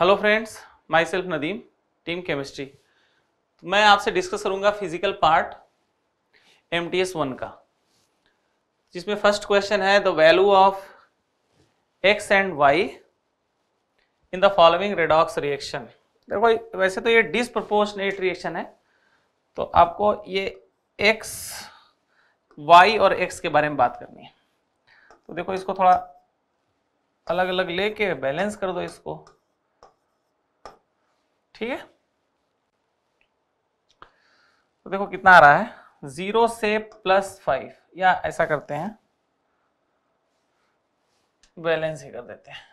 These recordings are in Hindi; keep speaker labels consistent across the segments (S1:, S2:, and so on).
S1: Hello friends myself Nadeem team chemistry मैं आपसे डिस्कस करूंगा physical part M T S one का जिसमें फर्स्ट क्वेश्चन है the value of X and Y in the following redox reaction देखो वैसे तो ये डिसप्रपोर्शनेट रिएक्शन है तो आपको ये एक्स वाई और एक्स के बारे में बात करनी है तो देखो इसको थोड़ा अलग अलग लेके बैलेंस कर दो इसको ठीक है तो देखो कितना आ रहा है जीरो से प्लस फाइव या ऐसा करते हैं बैलेंस ही कर देते हैं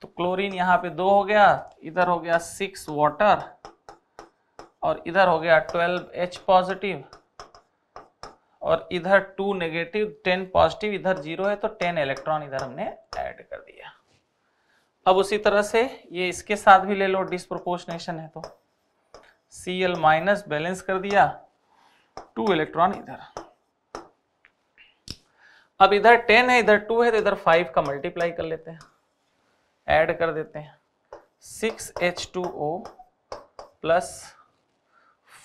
S1: तो क्लोरीन यहां पे दो हो गया इधर हो गया सिक्स वाटर और इधर हो गया ट्वेल्व एच पॉजिटिव और इधर टू नेगेटिव टेन पॉजिटिव इधर जीरो है तो टेन इलेक्ट्रॉन इधर हमने ऐड कर दिया अब उसी तरह से ये इसके साथ भी ले लो डिस्प्रोपोर्शनेशन है तो सी एल माइनस बैलेंस कर दिया टू इलेक्ट्रॉन इधर अब इधर टेन है इधर टू है तो इधर फाइव का मल्टीप्लाई कर लेते हैं ऐड कर देते हैं six H two O plus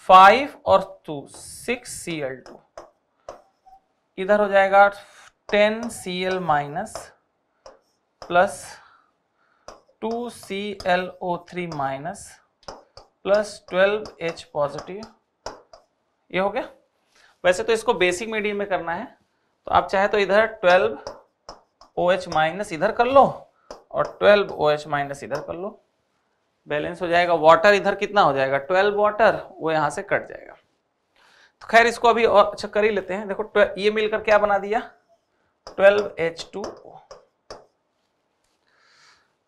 S1: five और two six C L two इधर हो जाएगा ten C L minus plus two C L O three minus plus twelve H positive ये हो गया वैसे तो इसको बेसिक मीडियम में करना है तो आप चाहे तो इधर ट्वेल्व ओ एच माइनस इधर कर लो और ट्वेल्व ओ एच माइनस इधर कर लो बैलेंस हो जाएगा वाटर इधर कितना हो जाएगा ट्वेल्व वाटर वो यहाँ से कट जाएगा तो खैर इसको अभी और अच्छा कर ही लेते हैं देखो ये मिलकर क्या बना दिया ट्वेल्व एच टू ओ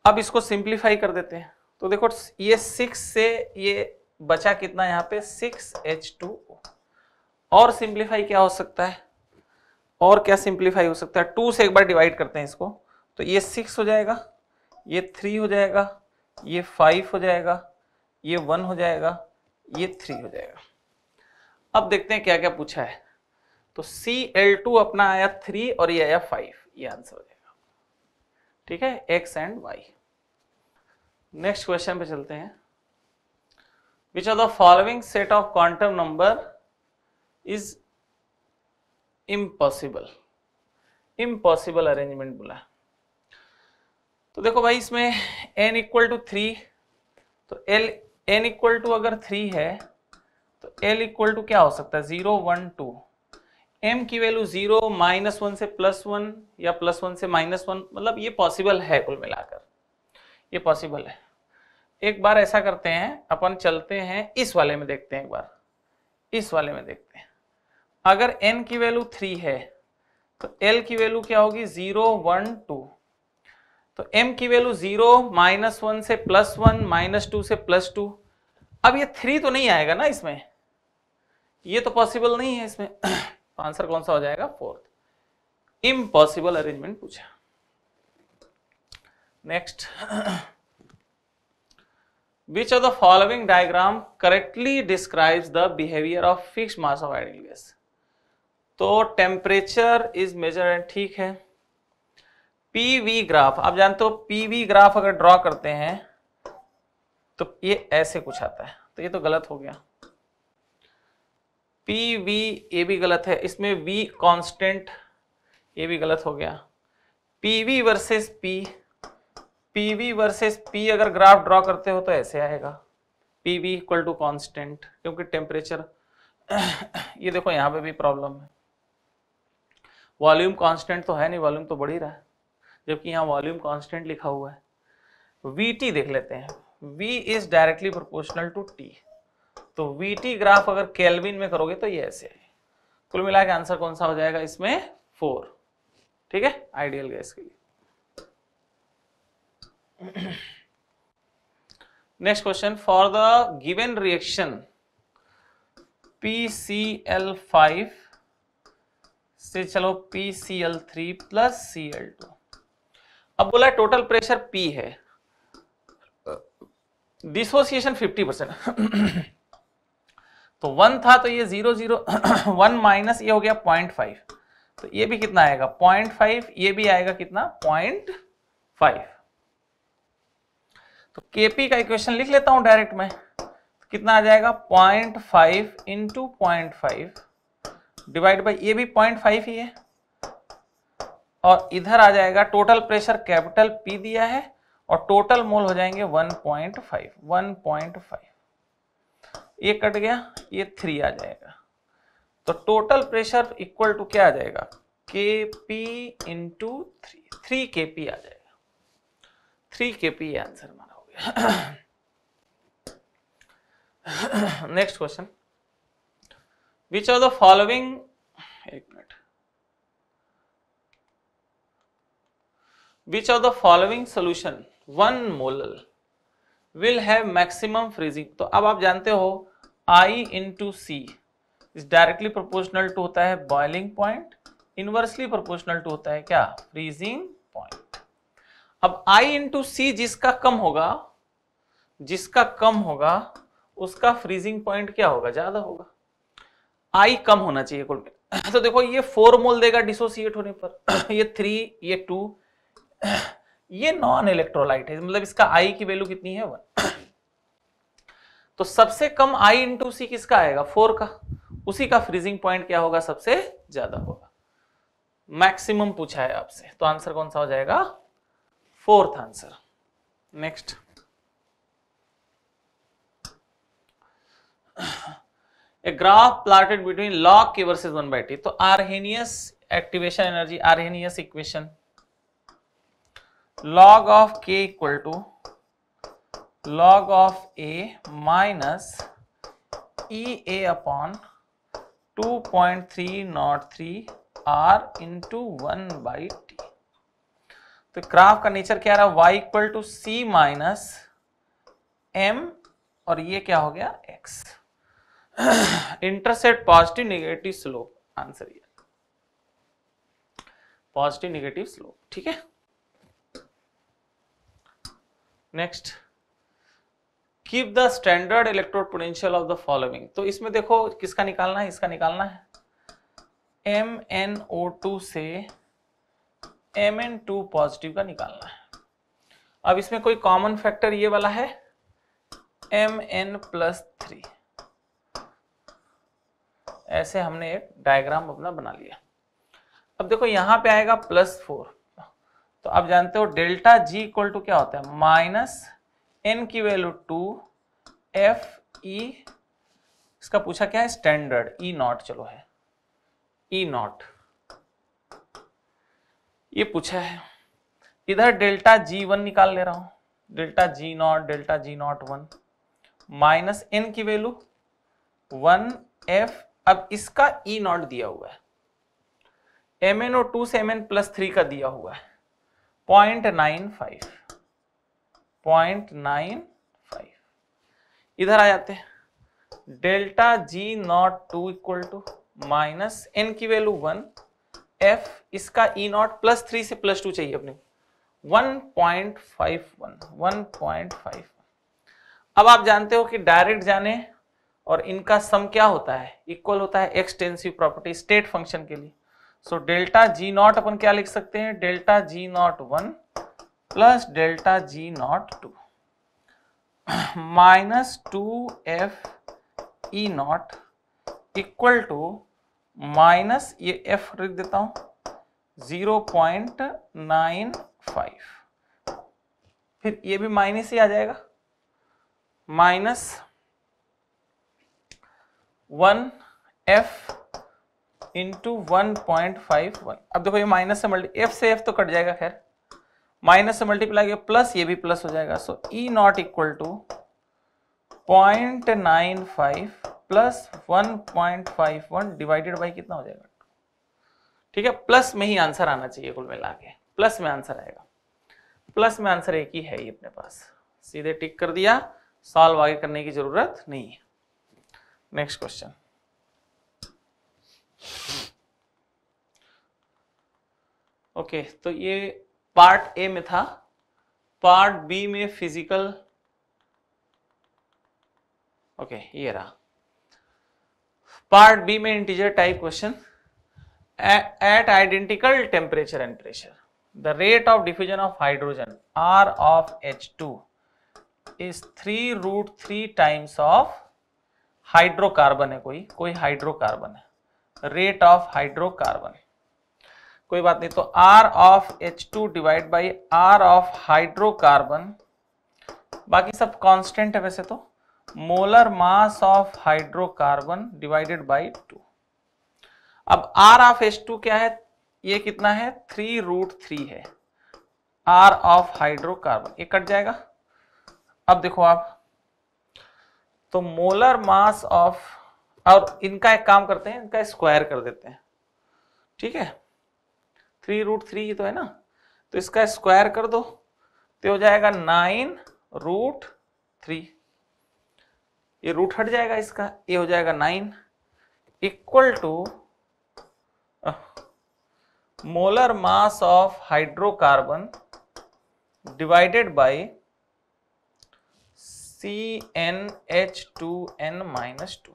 S1: अब इसको सिंप्लीफाई कर देते हैं तो देखो ये सिक्स से ये बचा कितना यहाँ पे सिक्स एच टू और सिंप्लीफाई क्या हो सकता है और क्या सिंप्लीफाई हो सकता है टू से एक बार डिवाइड करते हैं इसको तो ये सिक्स हो जाएगा ये थ्री हो जाएगा ये फाइव हो जाएगा ये वन हो जाएगा ये थ्री हो जाएगा अब देखते हैं क्या क्या पूछा है तो सी एल टू अपना आया थ्री और ये आया फाइव ये आंसर हो जाएगा ठीक है X and Y next question पे चलते हैं which are the following set of quantum number is impossible impossible arrangement बोला तो देखो भाई इसमें एन इक्वल टू थ्री तो एल एन इक्वल टू अगर थ्री है तो एल इक्वल टू क्या हो सकता है जीरो वन टू एम की वैल्यू जीरो माइनस वन से प्लस वन या प्लस वन से माइनस वन मतलब ये पॉसिबल है कुल मिलाकर ये पॉसिबल है एक बार ऐसा करते हैं अपन चलते हैं इस वाले में देखते हैं एक बार इस वाले में देखते हैं अगर एन की वैल्यू थ्री है तो एल की वैल्यू क्या होगी जीरो वन टू तो एम की वैल्यू जीरो माइनस वन से प्लस वन माइनस टू से प्लस टू अब ये थ्री तो नहीं आएगा ना इसमें ये तो पॉसिबल नहीं है इसमें तो आंसर कौन सा हो जाएगा फोर्थ इम्पॉसिबल अरेंजमेंट पूछा next which of the following diagram correctly describes the behaviour of fix mass of ideal gas तो टेम्परेचर इज मेजर ठीक है पीवी ग्राफ आप जानते हो पीवी ग्राफ अगर ड्रॉ करते हैं तो ये ऐसे कुछ आता है तो ये तो गलत हो गया पी वी ये भी गलत है इसमें वी कांस्टेंट ये भी गलत हो गया P V versus P P V versus P अगर ग्राफ ड्रॉ करते हो तो ऐसे आएगा P V equal to constant क्योंकि टेम्परेचर ये देखो यहाँ पे भी प्रॉब्लम है वॉल्यूम कांस्टेंट तो है नहीं वॉल्यूम तो बढ़ ही रहा है जबकि यहाँ वॉल्यूम कांस्टेंट लिखा हुआ है वी टी देख लेते हैं V is directly proportional to T तो वीटी ग्राफ अगर केल्विन में करोगे तो ये ऐसे है कुल मिला के आंसर कौन सा हो जाएगा इसमें फोर ठीक है आइडियल गैस के लिए next question for the given reaction P C L five से चलो three plus C L two अब बोला टोटल प्रेशर P है डिसोसिएशन फिफ्टी परसेंट तो वन था तो ये जीरो जीरो वन माइनस ये हो गया पॉइंट फाइव तो ये भी कितना आएगा पॉइंट फाइव ये भी आएगा कितना पॉइंट फाइव तो केपी का इक्वेशन लिख लेता हूं डायरेक्ट में तो कितना आ जाएगा point five into point five divide by ये भी पॉइंट फाइव ही है और इधर आ जाएगा टोटल प्रेशर कैपिटल पी दिया है और टोटल मोल हो जाएंगे पॉइंट फाइव ये कट गया ये थ्री आ जाएगा तो टोटल प्रेशर इक्वल टू क्या आ जाएगा K P into three three K P आ जाएगा थ्री के पी आंसर हमारा हो गया next question which are the following एक minute which are the following solution one molal will have maximum freezing तो अब आप जानते हो आई into C is directly proportional to होता है boiling point inversely proportional to होता है क्या फ्रीजिंग पॉइंट अब आई इन टू सी जिसका कम होगा जिसका कम होगा उसका फ्रीजिंग पॉइंट क्या होगा ज्यादा होगा आई कम होना चाहिए कुल तो देखो ये फोर मोल देगा डिसोसिएट होने पर ये थ्री ये टू ये नॉन इलेक्ट्रोलाइट है मतलब इसका आई की वैल्यू कितनी है वन तो सबसे कम आई इंटू सी किसका आएगा फोर का उसी का फ्रीजिंग पॉइंट क्या होगा सबसे ज्यादा होगा मैक्सिमम पूछा है आपसे तो आंसर कौन सा हो जाएगा fourth answer next a graph plotted between log K versus one by T तो Arrhenius activation energy Arrhenius equation log of k equal to log of a minus three e upon 2.303 R into 1 by T. तो ग्राफ का नेचर क्या रहा Y equal to C minus M और ये क्या हो गया x. Intercept positive negative slope answer ये पॉजिटिव नेगेटिव स्लोप ठीक है next keep the standard electrode potential of the following तो इसमें देखो किसका निकालना है इसका निकालना है एम एन ओ टू से एम एन टू पॉजिटिव का निकालना है अब इसमें कोई कॉमन फैक्टर ये वाला है एम एन प्लस थ्री ऐसे हमने एक डायग्राम अपना बना लिया अब देखो यहां पे आएगा प्लस फोर तो आप जानते हो डेल्टा जी इक्वल टू क्या होता है माइनस एन की वैल्यू टू एफ ई इसका पूछा क्या है स्टैंडर्ड ई नॉट चलो है ई e नॉट ये पूछा है इधर डेल्टा जी वन निकाल ले रहा हूं delta G not delta G not one minus N की वैल्यू वन एफ अब इसका ई e नॉट दिया हुआ है एम एन ओ टू से एम एन प्लस थ्री का दिया हुआ है point nine five point nine five इधर आ जाते हैं delta G not two equal to minus N की वैल्यू वन एफ इसका ई नॉट प्लस थ्री से प्लस टू चाहिए अपने one point five one one point five अब आप जानते हो कि डायरेक्ट जाने और इनका सम क्या होता है इक्वल होता है एक्सटेंसिव प्रॉपर्टी स्टेट फंक्शन के लिए सो डेल्टा जी नॉट अपन क्या लिख सकते हैं delta G not one plus delta G not two minus two F E not equal to minus ये एफ लिख देता हूं जीरो पॉइंट नाइन फाइव फिर ये भी माइनस ही आ जाएगा minus one F into one point five one अब देखो ये माइनस से मल्टी एफ से एफ तो कट जाएगा खैर माइनस से मल्टीप्लाई किया प्लस ये भी प्लस हो जाएगा so E not equal to point nine five plus one point five one divided by कितना हो जाएगा ठीक है प्लस में ही आंसर आना चाहिए कुल मिला के प्लस में आंसर आएगा प्लस में आंसर एक ही है ये अपने पास सीधे टिक कर दिया सॉल्व आगे करने की जरूरत नहीं है नेक्स्ट क्वेश्चन ओके okay, तो ये पार्ट ए में था पार्ट बी में फिजिकल ओके okay, ये रहा पार्ट बी में integer type question at identical temperature and pressure the rate of diffusion of hydrogen R of H two is three root three times of hydrocarbon है कोई कोई हाइड्रोकार्बन है रेट ऑफ हाइड्रोकार्बन कोई बात नहीं तो R of H two divide by R of hydrocarbon बाकी सब कांस्टेंट है वैसे तो molar mass of hydrocarbon divided by two अब आर ऑफ एच टू क्या है ये कितना है थ्री रूट थ्री है आर ऑफ हाइड्रोकार्बन ये कट जाएगा अब देखो आप तो मोलर मास ऑफ और इनका एक काम करते हैं इनका स्क्वायर कर देते हैं ठीक है थ्री रूट थ्री तो है ना तो इसका स्क्वायर कर दो तो हो जाएगा नाइन रूट थ्री ये रूट हट जाएगा इसका ये हो जाएगा nine equal to molar mass of hydrocarbon divided by C N H two N minus two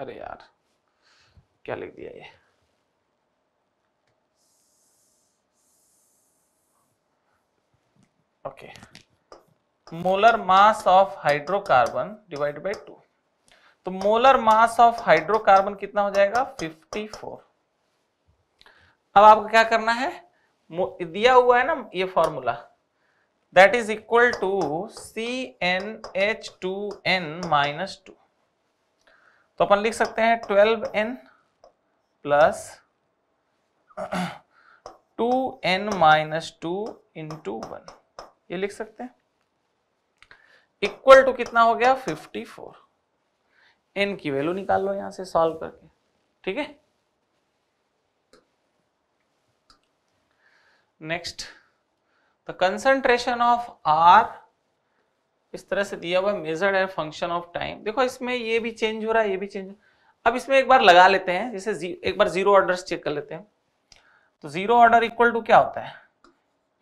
S1: अरे यार क्या लिख दिया ये okay molar mass of hydrocarbon divide by two तो मोलर मास ऑफ हाइड्रोकार्बन कितना हो जाएगा 54 अब आपको क्या करना है दिया हुआ है ना ये formula that is equal to C N H two N minus two तो अपन लिख सकते हैं twelve N plus two N minus two into one ये लिख सकते हैं इक्वल टू कितना हो गया फिफ्टी फोर एन की वैल्यू निकाल लो यहां से सॉल्व करके ठीक है next the concentration of R इस तरह से दिया हुआ मेजर्ड है फंक्शन ऑफ टाइम देखो इसमें ये भी चेंज हो रहा है ये भी चेंज अब इसमें एक बार लगा लेते हैं जैसे एक बार जीरो ऑर्डर चेक कर लेते हैं तो जीरो ऑर्डर इक्वल टू क्या होता है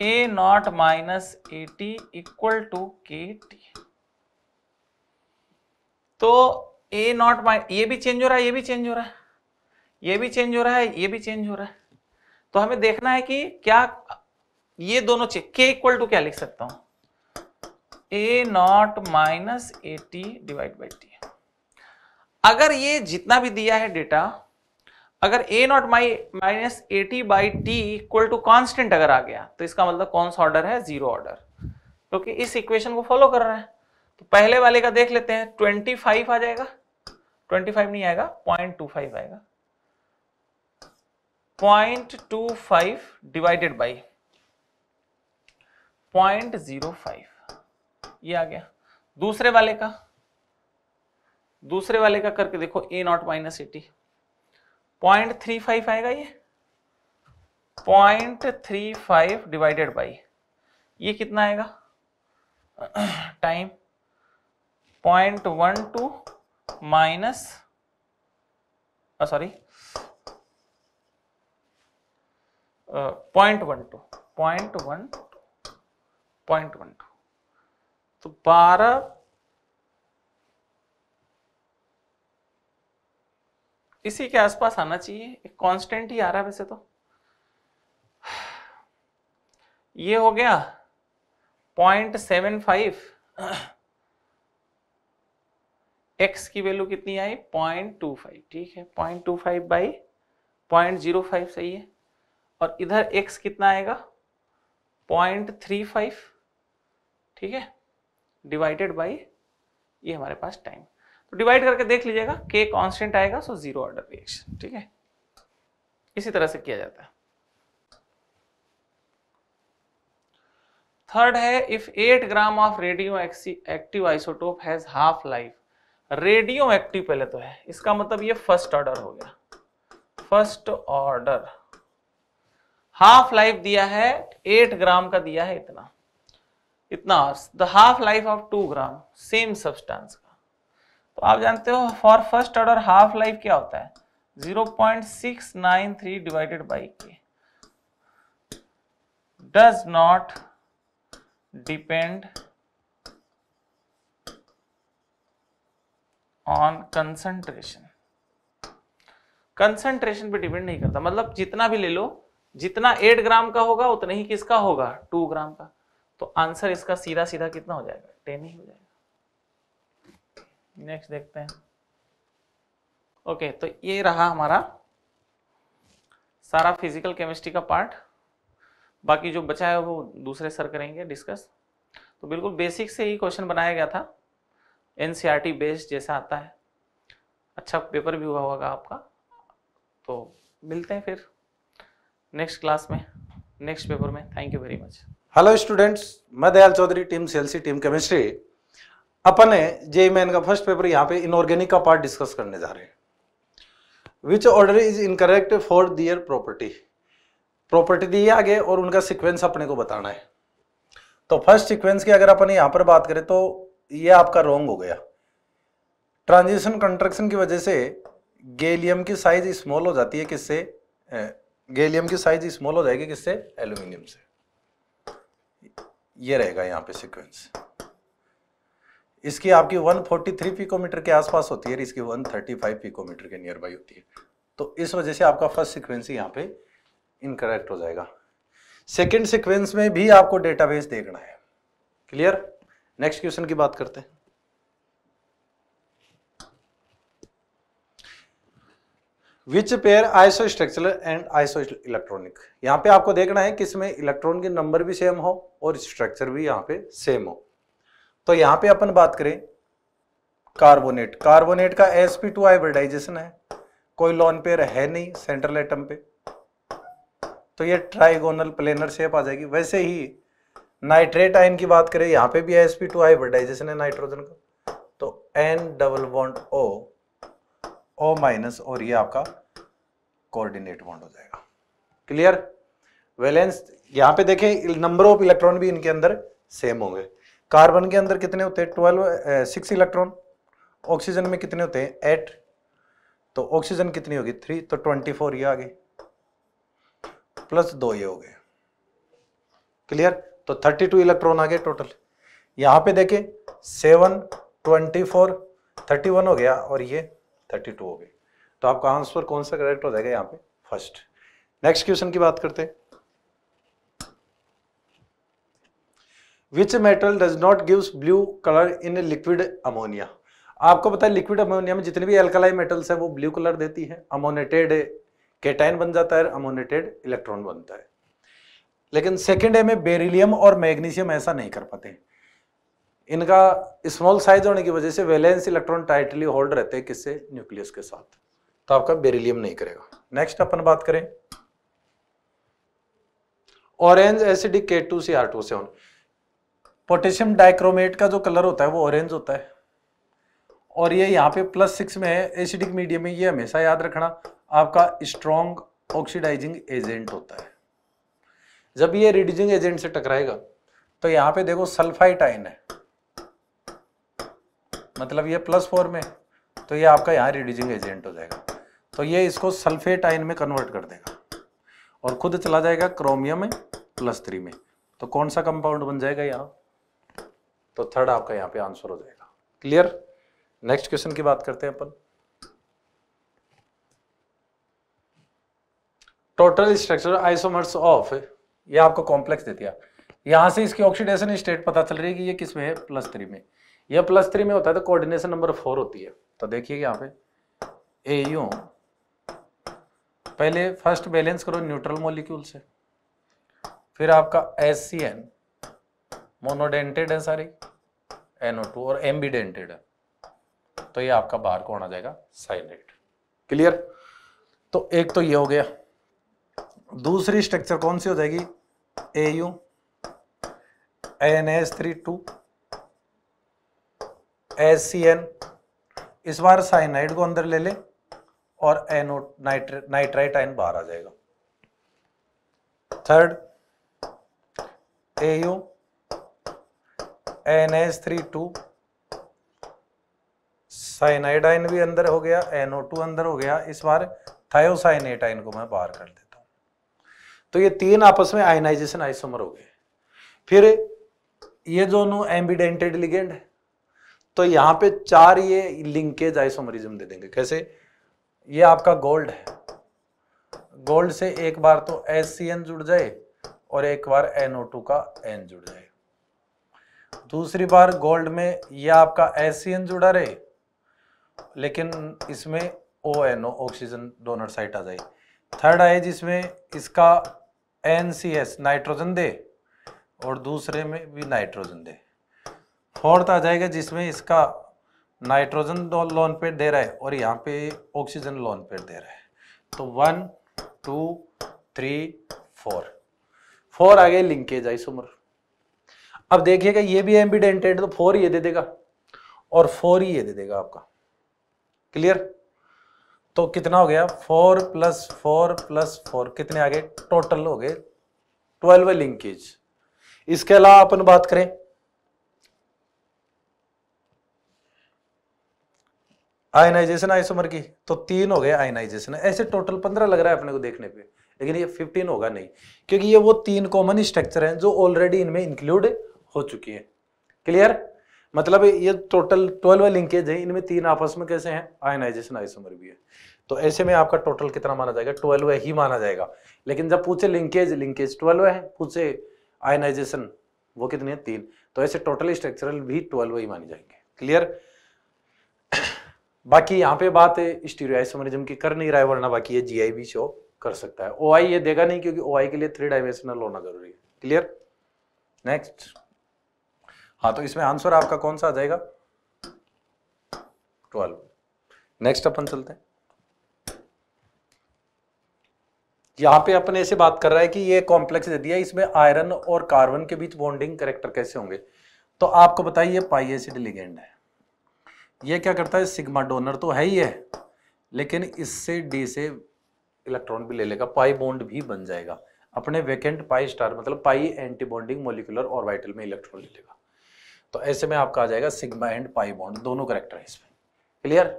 S1: A not minus A T equal to K T तो ए नॉट माइनस ये भी चेंज हो रहा है ये भी चेंज हो रहा है ये भी चेंज हो रहा है ये भी चेंज हो रहा है तो हमें देखना है कि क्या ये दोनों चेक के इक्वल टू क्या लिख सकता हूं A not minus A T divide by T अगर ये जितना भी दिया है डेटा अगर A not my minus A T by T equal to constant अगर आ गया तो इसका मतलब कौन सा ऑर्डर है जीरो ऑर्डर क्योंकि तो इस इक्वेशन को फॉलो कर रहा है तो पहले वाले का देख लेते हैं ट्वेंटी फाइव आ जाएगा ट्वेंटी फाइव नहीं आएगा पॉइंट टू फाइव आएगा point two five divided by point zero five ये आ गया दूसरे वाले का दूसरे वाले का करके देखो A not minus A T point three five आएगा ये point three five divided by ये कितना आएगा time point one two minus sorry point one two point one point one two तो बारह इसी के आसपास आना चाहिए एक कांस्टेंट ही आ रहा है वैसे तो ये हो गया पॉइंट सेवन फाइव एक्स की वैल्यू कितनी आई पॉइंट टू फाइव ठीक है point two five by point zero five सही है और इधर एक्स कितना आएगा पॉइंट थ्री फाइव ठीक है डिवाइडेड बाई ये हमारे पास टाइम तो डिवाइड करके देख लीजिएगा के कांस्टेंट आएगा सो जीरो ऑर्डर रिएक्शन ठीक है इसी तरह से किया जाता है थर्ड है if eight gram of radioactive isotope has half life radioactive पहले तो है इसका मतलब ये फर्स्ट ऑर्डर हो गया फर्स्ट ऑर्डर हाफ लाइफ दिया है एट ग्राम का दिया है इतना इतना hours the half life of two gram same substance का तो आप जानते हो for first order half life क्या होता है 0.693 divided by K does not depend on concentration concentration पे डिपेंड नहीं करता मतलब जितना भी ले लो जितना एट ग्राम का होगा उतना ही किसका होगा टू ग्राम का तो आंसर इसका सीधा सीधा कितना हो जाएगा टेन ही हो जाएगा नेक्स्ट देखते हैं ओके तो ये रहा हमारा सारा फिजिकल केमिस्ट्री का पार्ट बाकी जो बचा है वो दूसरे सर करेंगे डिस्कस तो बिल्कुल बेसिक से ही क्वेश्चन बनाया गया था एन सी बेस्ड जैसा आता है अच्छा पेपर भी हुआ होगा आपका तो मिलते हैं फिर नेक्स्ट क्लास में नेक्स्ट पेपर में thank you very much
S2: hello students मैं दयाल चौधरी टीम सेल्सी टीम केमिस्ट्री अपन ने जे मैन e का फर्स्ट पेपर यहाँ पे इनऑर्गेनिक का पार्ट डिस्कस करने जा रहे हैं which order is incorrect for their property property दी आगे और उनका सिक्वेंस अपने को बताना है तो फर्स्ट सिक्वेंस की अगर अपन यहाँ पर बात करें तो ये आपका रॉन्ग हो गया ट्रांजिशन कंट्रक्शन की वजह से गेलियम की साइज स्मॉल हो जाती है किससे गेलियम की साइज स्मॉल हो जाएगी किससे एल्यूमिनियम से ये रहेगा यहाँ पे सीक्वेंस इसकी आपकी 143 पिकोमीटर के आसपास होती है इसकी 135 पिकोमीटर के नियर बाई होती है तो इस वजह से आपका फर्स्ट सिक्वेंस यहाँ पे इनकरेक्ट हो जाएगा सेकेंड सिक्वेंस में भी आपको डेटाबेस देखना है क्लियर नेक्स्ट क्वेश्चन की बात करते हैं which pair isostructural and isoelectronic यहाँ पे आपको देखना है कि इसमें इलेक्ट्रॉन के नंबर भी सेम हो और स्ट्रक्चर भी यहाँ पे सेम हो तो यहाँ पे अपन बात करें कार्बोनेट कार्बोनेट का एस पी टू हाइब्रिडाइजेशन है कोई लॉन पेयर है नहीं सेंट्रल एटम पे तो ये ट्राइगोनल प्लेनर शेप आ जाएगी वैसे ही नाइट्रेट आयन की बात करें यहाँ पे भी एस पी टू हाइब्रिडाइजेशन है नाइट्रोजन का तो N double bond O O minus और ये आपका कोऑर्डिनेट बॉन्ड हो जाएगा क्लियर वैलेंस यहां पे देखें नंबर ऑफ इलेक्ट्रॉन भी इनके अंदर सेम होंगे कार्बन के अंदर कितने होते हैं ट्वेल्व सिक्स इलेक्ट्रॉन ऑक्सीजन में कितने होते हैं एट तो ऑक्सीजन कितनी होगी थ्री तो ट्वेंटी फोर ये आ गए प्लस दो ये हो गए क्लियर तो थर्टी टू इलेक्ट्रॉन आ गए टोटल यहां पे देखें seven twenty four thirty one हो गया और ये थर्टी टू हो गई तो आपका आंसर कौन सा करेक्ट हो जाएगा यहाँ पे फर्स्ट नेक्स्ट क्वेश्चन की बात करते which metal does not give blue colour in liquid ammonia आपको पता है लिक्विड अमोनिया में जितने भी एल्कलाई मेटल्स है वो ब्लू कलर देती है अमोनेटेड केटाइन बन जाता है अमोनेटेड इलेक्ट्रॉन बनता है लेकिन सेकेंड ए में बेरिलियम और मैग्नीशियम ऐसा नहीं कर पाते हैं इनका स्मॉल साइज होने की वजह से वैलेंस इलेक्ट्रॉन टाइटली होल्ड रहते हैं किससे न्यूक्लियस के साथ तो आपका बेरिलियम नहीं करेगा नेक्स्ट अपन बात करें orange acidic K two C R two से पोटेशियम डाइक्रोमेट का जो कलर होता है वो ऑरेंज होता है और ये यहाँ पे प्लस सिक्स में है एसिडिक मीडियम में ये हमेशा याद रखना आपका स्ट्रॉन्ग ऑक्सीडाइजिंग एजेंट होता है जब ये रिड्यूजिंग एजेंट से टकराएगा तो यहाँ पे देखो सल्फाइट आइन है मतलब ये प्लस फोर में तो ये आपका यहाँ रिड्यूजिंग एजेंट हो जाएगा तो ये इसको सल्फेट आयन में कन्वर्ट कर देगा और खुद चला जाएगा क्रोमियम प्लस थ्री में तो कौन सा कंपाउंड बन जाएगा यहाँ तो थर्ड आपका यहाँ पे आंसर हो जाएगा क्लियर नेक्स्ट क्वेश्चन की बात करते हैं अपन टोटल स्ट्रक्चर आइसोमर्स ऑफ ये आपको कॉम्प्लेक्स दे दिया यहां से इसकी ऑक्सीडेशन स्टेट पता चल रही है कि ये किस में है प्लस थ्री में यह प्लस थ्री में होता है तो कोऑर्डिनेशन नंबर फोर होती है तो देखिए यहाँ पे ए यू पहले फर्स्ट बैलेंस करो न्यूट्रल मॉलिक्यूल से फिर आपका एस सी एन मोनोडेंटेड है सारी एनओ टू और एम्बीडेंटेड है तो ये आपका बाहर कौन आ जाएगा साइनेट क्लियर तो एक तो ये हो गया दूसरी स्ट्रक्चर कौन सी हो जाएगी A U N S three two S C N इस बार साइनाइड को अंदर ले ले और एनो नाइट्रे नाइट्राइट आयन बाहर आ जाएगा third A U N S three two cyanide ion भी अंदर हो गया एनओ टू अंदर हो गया इस बार थायोसाइनेट आयन को मैं बाहर कर देता हूं तो ये तीन आपस में आयनाइजेशन आइसोमर हो गए फिर ये दोनों एम्बिडेंटेड लिगेंड है तो यहां पे चार ये लिंकेज आइसोमरिज्म दे देंगे कैसे ये आपका गोल्ड है गोल्ड से एक बार तो एस सी एन जुड़ जाए और एक बार एनओ टू का एन जुड़ जाए दूसरी बार गोल्ड में ये आपका एस सी एन जुड़ा रहे लेकिन इसमें O N O oxygen donor site आ जाए थर्ड आए जिसमें इसका एन सी एस नाइट्रोजन दे और दूसरे में भी नाइट्रोजन दे फोर्थ तो आ जाएगा जिसमें इसका नाइट्रोजन लोन पेड दे रहा है और यहाँ पे ऑक्सीजन लोन पेड दे रहा है तो one two three four four आ गए लिंकेज आई सुमर अब देखिएगा ये भी एम्बिडेंटेड तो फोर ये दे देगा और फोर ही ये दे देगा आपका क्लियर तो कितना हो गया four plus four plus four कितने आ गए टोटल हो गए ट्वेल्व लिंकेज इसके अलावा अपन बात करें आयनाइजेशन आइसोमर की तो तीन हो गए आयनाइजेशन ऐसे टोटल पंद्रह लग रहा है अपने को देखने पे लेकिन ये फिफ्टीन होगा नहीं क्योंकि ये वो तीन कॉमन स्ट्रक्चर हैं जो ऑलरेडी इनमें इंक्लूड हो चुकी है क्लियर मतलब ये टोटल ट्वेल्व लिंकेज है इनमें तीन आपस में कैसे हैं आयनाइजेशन आइसोमर भी है तो ऐसे में आपका टोटल कितना माना जाएगा ट्वेल्व ही माना जाएगा लेकिन जब पूछे लिंकेज लिंकेज ट्वेल्व है पूछे आयनाइजेशन वो कितने हैं तीन तो ऐसे टोटल स्ट्रक्चरल भी ट्वेल्व ही मानी जाएंगे क्लियर बाकी यहाँ पे बात स्टीरियोसमरिज्म की कर नहीं रहा है वरना बाकी ये जी भी शो कर सकता है ओ ये देगा नहीं क्योंकि ओ के लिए थ्री डायमेंशनल होना जरूरी है क्लियर नेक्स्ट हाँ तो इसमें आंसर आपका कौन सा आ जाएगा ट्वेल्व नेक्स्ट अपन चलते हैं यहाँ पे अपन ऐसे बात कर रहा है कि ये कॉम्प्लेक्स दे दिया इसमें आयरन और कार्बन के बीच बॉन्डिंग करेक्टर कैसे होंगे तो आपको बताइए पाई एसिड लिगेंड है ये क्या करता है सिग्मा डोनर तो है ही है लेकिन इससे डी से इलेक्ट्रॉन भी ले लेगा पाई बॉन्ड भी बन जाएगा अपने वेकेंट पाई स्टार मतलब पाई एंटीबॉन्डिंग मोलिकुलर और वाइटल में इलेक्ट्रॉन ले लेगा तो ऐसे में आपका आ जाएगा सिग्मा एंड पाई बॉन्ड दोनों करेक्टर है इसमें क्लियर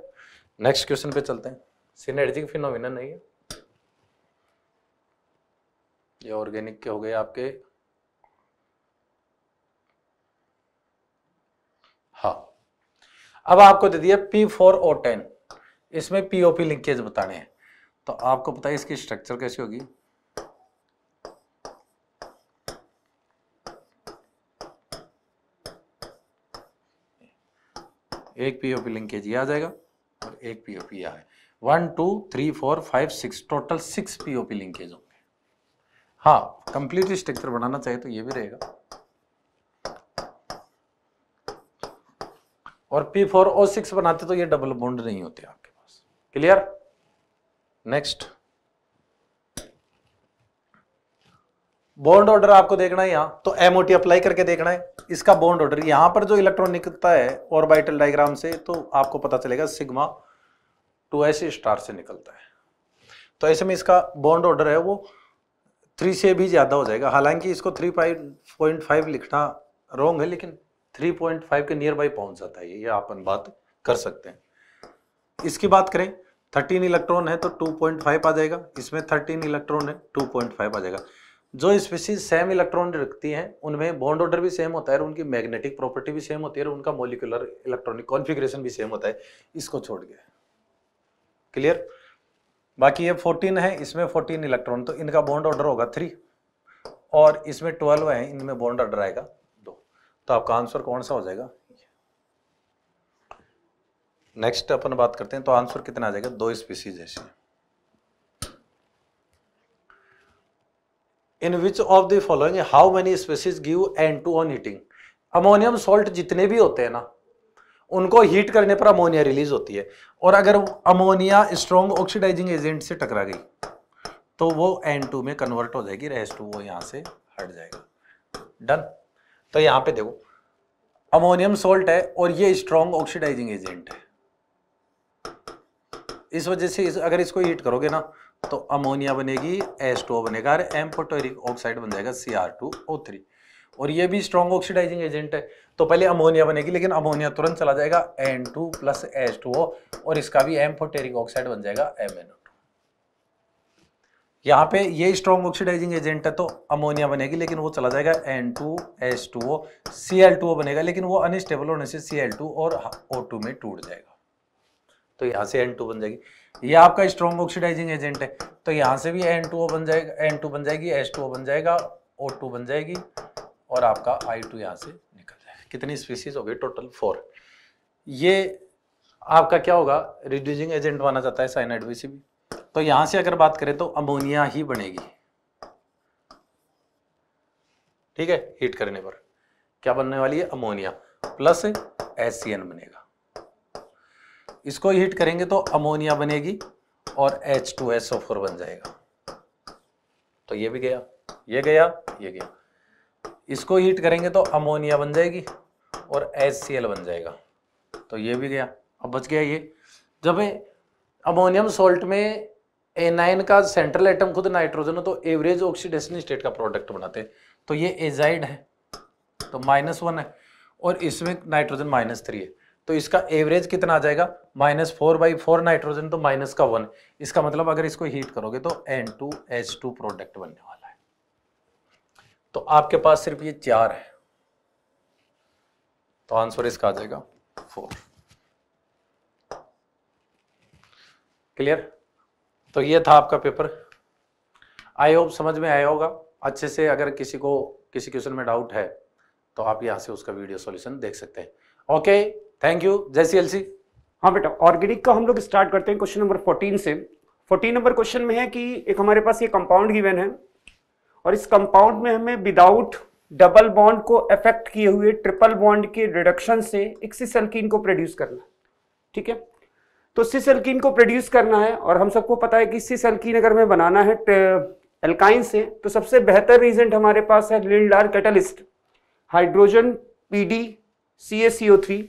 S2: नेक्स्ट क्वेश्चन पे चलते हैं सिनेटिक फिनोमिना नहीं है ये ऑर्गेनिक के हो गए आपके हाँ अब आपको दे दिया पी फोर ओ टेन इसमें पी ओ पी लिंकेज बताने हैं तो आपको पता है इसकी स्ट्रक्चर कैसी होगी एक पी ओ पी लिंकेज ये आ जाएगा और एक P O P one two three four five six total six P O P linkage होंगे हाँ कंप्लीट स्ट्रक्चर बनाना चाहिए तो ये भी रहेगा और पी फोर ओ सिक्स बनाते तो ये डबल बॉन्ड नहीं होते आपके पास क्लियर नेक्स्ट बॉन्ड ऑर्डर आपको देखना है यहां तो एमओटी अप्लाई करके देखना है इसका बॉन्ड ऑर्डर यहां पर जो इलेक्ट्रॉन निकलता है और बाइटल डायग्राम से तो आपको पता चलेगा सिग्मा टू एस स्टार से निकलता है तो ऐसे में इसका बॉन्ड ऑर्डर है वो थ्री से भी ज़्यादा हो जाएगा हालांकि इसको थ्री पॉइंट फाइव लिखना रॉन्ग है लेकिन 3.5 के नियर बाई पहुंच जाता है ये अपन बात कर सकते हैं इसकी बात करें 13 इलेक्ट्रॉन है तो 2.5 आ जाएगा इसमें 13 इलेक्ट्रॉन है 2.5 आ जाएगा जो स्पीसीज सेम इलेक्ट्रॉन रखती हैं उनमें बॉन्ड ऑर्डर भी सेम होता है और उनकी मैग्नेटिक प्रॉपर्टी भी सेम होती है और उनका मोलिकुलर इलेक्ट्रॉनिक कॉन्फिग्रेशन भी सेम होता है इसको छोड़ गया क्लियर बाकी ये 14 है इसमें 14 इलेक्ट्रॉन तो इनका बॉन्ड ऑर्डर होगा थ्री और इसमें 12 है इनमें बॉन्ड ऑर्डर आएगा तो आपका आंसर कौन सा हो जाएगा नेक्स्ट अपन बात करते हैं तो आंसर कितना आ जाएगा दो स्पीसीज ऐसे in which of the following how many species give N two on heating ammonium salt जितने भी होते हैं ना उनको हीट करने पर अमोनिया रिलीज होती है और अगर अमोनिया स्ट्रॉन्ग ऑक्सीडाइजिंग एजेंट से टकरा गई तो वो एन टू में कन्वर्ट हो जाएगी रेस टू वो यहां से हट जाएगा डन तो यहां पे देखो अमोनियम सोल्ट है और ये स्ट्रॉन्ग ऑक्सीडाइजिंग एजेंट है इस वजह से इस, अगर इसको हीट करोगे ना तो अमोनिया बनेगी एस टू बनेगा और एम्पोटोरिक ऑक्साइड बन जाएगा C R two O three और ये भी स्ट्रॉन्ग ऑक्सीडाइजिंग एजेंट है तो पहले अमोनिया बनेगी लेकिन अमोनिया तुरंत चला जाएगा N two plus S two O और इसका भी एम्फोटेरिक ऑक्साइड बन जाएगा एम एन ओ यहाँ पे ये स्ट्रॉन्ग ऑक्सीडाइजिंग एजेंट है तो अमोनिया बनेगी लेकिन वो चला जाएगा N two S two O C L two O बनेगा लेकिन वो अनस्टेबल होने से सी एल टू और ओ टू में टूट जाएगा तो यहाँ से एन टू बन जाएगी ये आपका स्ट्रॉन्ग ऑक्सीडाइजिंग एजेंट है तो यहाँ से भी एन टू ओ बन जाएगा एन टू बन जाएगी एस टू ओ बन जाएगा ओ टू बन जाएगी और आपका आई टू यहाँ से निकल जाएगा कितनी स्पीसीज हो गई टोटल फोर ये आपका क्या होगा रिड्यूजिंग एजेंट माना जाता है साइनाइड भी तो यहां से अगर बात करें तो अमोनिया ही बनेगी ठीक है हीट करने पर क्या बनने वाली है अमोनिया प्लस एस बनेगा इसको हीट करेंगे तो अमोनिया बनेगी और H two S O four बन जाएगा तो ये भी गया ये गया ये गया इसको हीट करेंगे तो अमोनिया बन जाएगी और एच बन जाएगा तो ये भी गया अब बच गया ये जब अमोनियम सोल्ट में ए नाइन का सेंट्रल एटम खुद नाइट्रोजन हो तो एवरेज ऑक्सीडेशन स्टेट का प्रोडक्ट बनाते हैं तो ये एजाइड है तो माइनस वन है और इसमें नाइट्रोजन माइनस थ्री है तो इसका एवरेज कितना आ जाएगा minus four by four nitrogen तो माइनस का वन इसका मतलब अगर इसको हीट करोगे तो N two H two product बनने वाला है तो आपके पास सिर्फ ये चार है तो आंसर इसका आ जाएगा फोर क्लियर तो ये था आपका पेपर आई होप समझ में आया होगा अच्छे से अगर किसी को किसी क्वेश्चन में डाउट है तो आप
S3: यहाँ से उसका वीडियो सॉल्यूशन देख सकते हैं ओके थैंक यू जय सी एल सी हाँ बेटा ऑर्गेनिक का हम लोग स्टार्ट करते हैं क्वेश्चन नंबर फोर्टीन से फोर्टीन नंबर क्वेश्चन में है कि एक हमारे पास ये कंपाउंड गिवन है और इस कंपाउंड में हमें विदाउट डबल बॉन्ड को अफेक्ट किए हुए ट्रिपल बॉन्ड के रिडक्शन से एक्सिस को प्रोड्यूस करना ठीक है तो सिस एल्किन को प्रोड्यूस करना है और हम सबको पता है कि सिस एल्किन अगर हमें बनाना है एल्काइन से तो सबसे बेहतर रीजेंट हमारे पास है Lindlar catalyst hydrogen P D C A C O three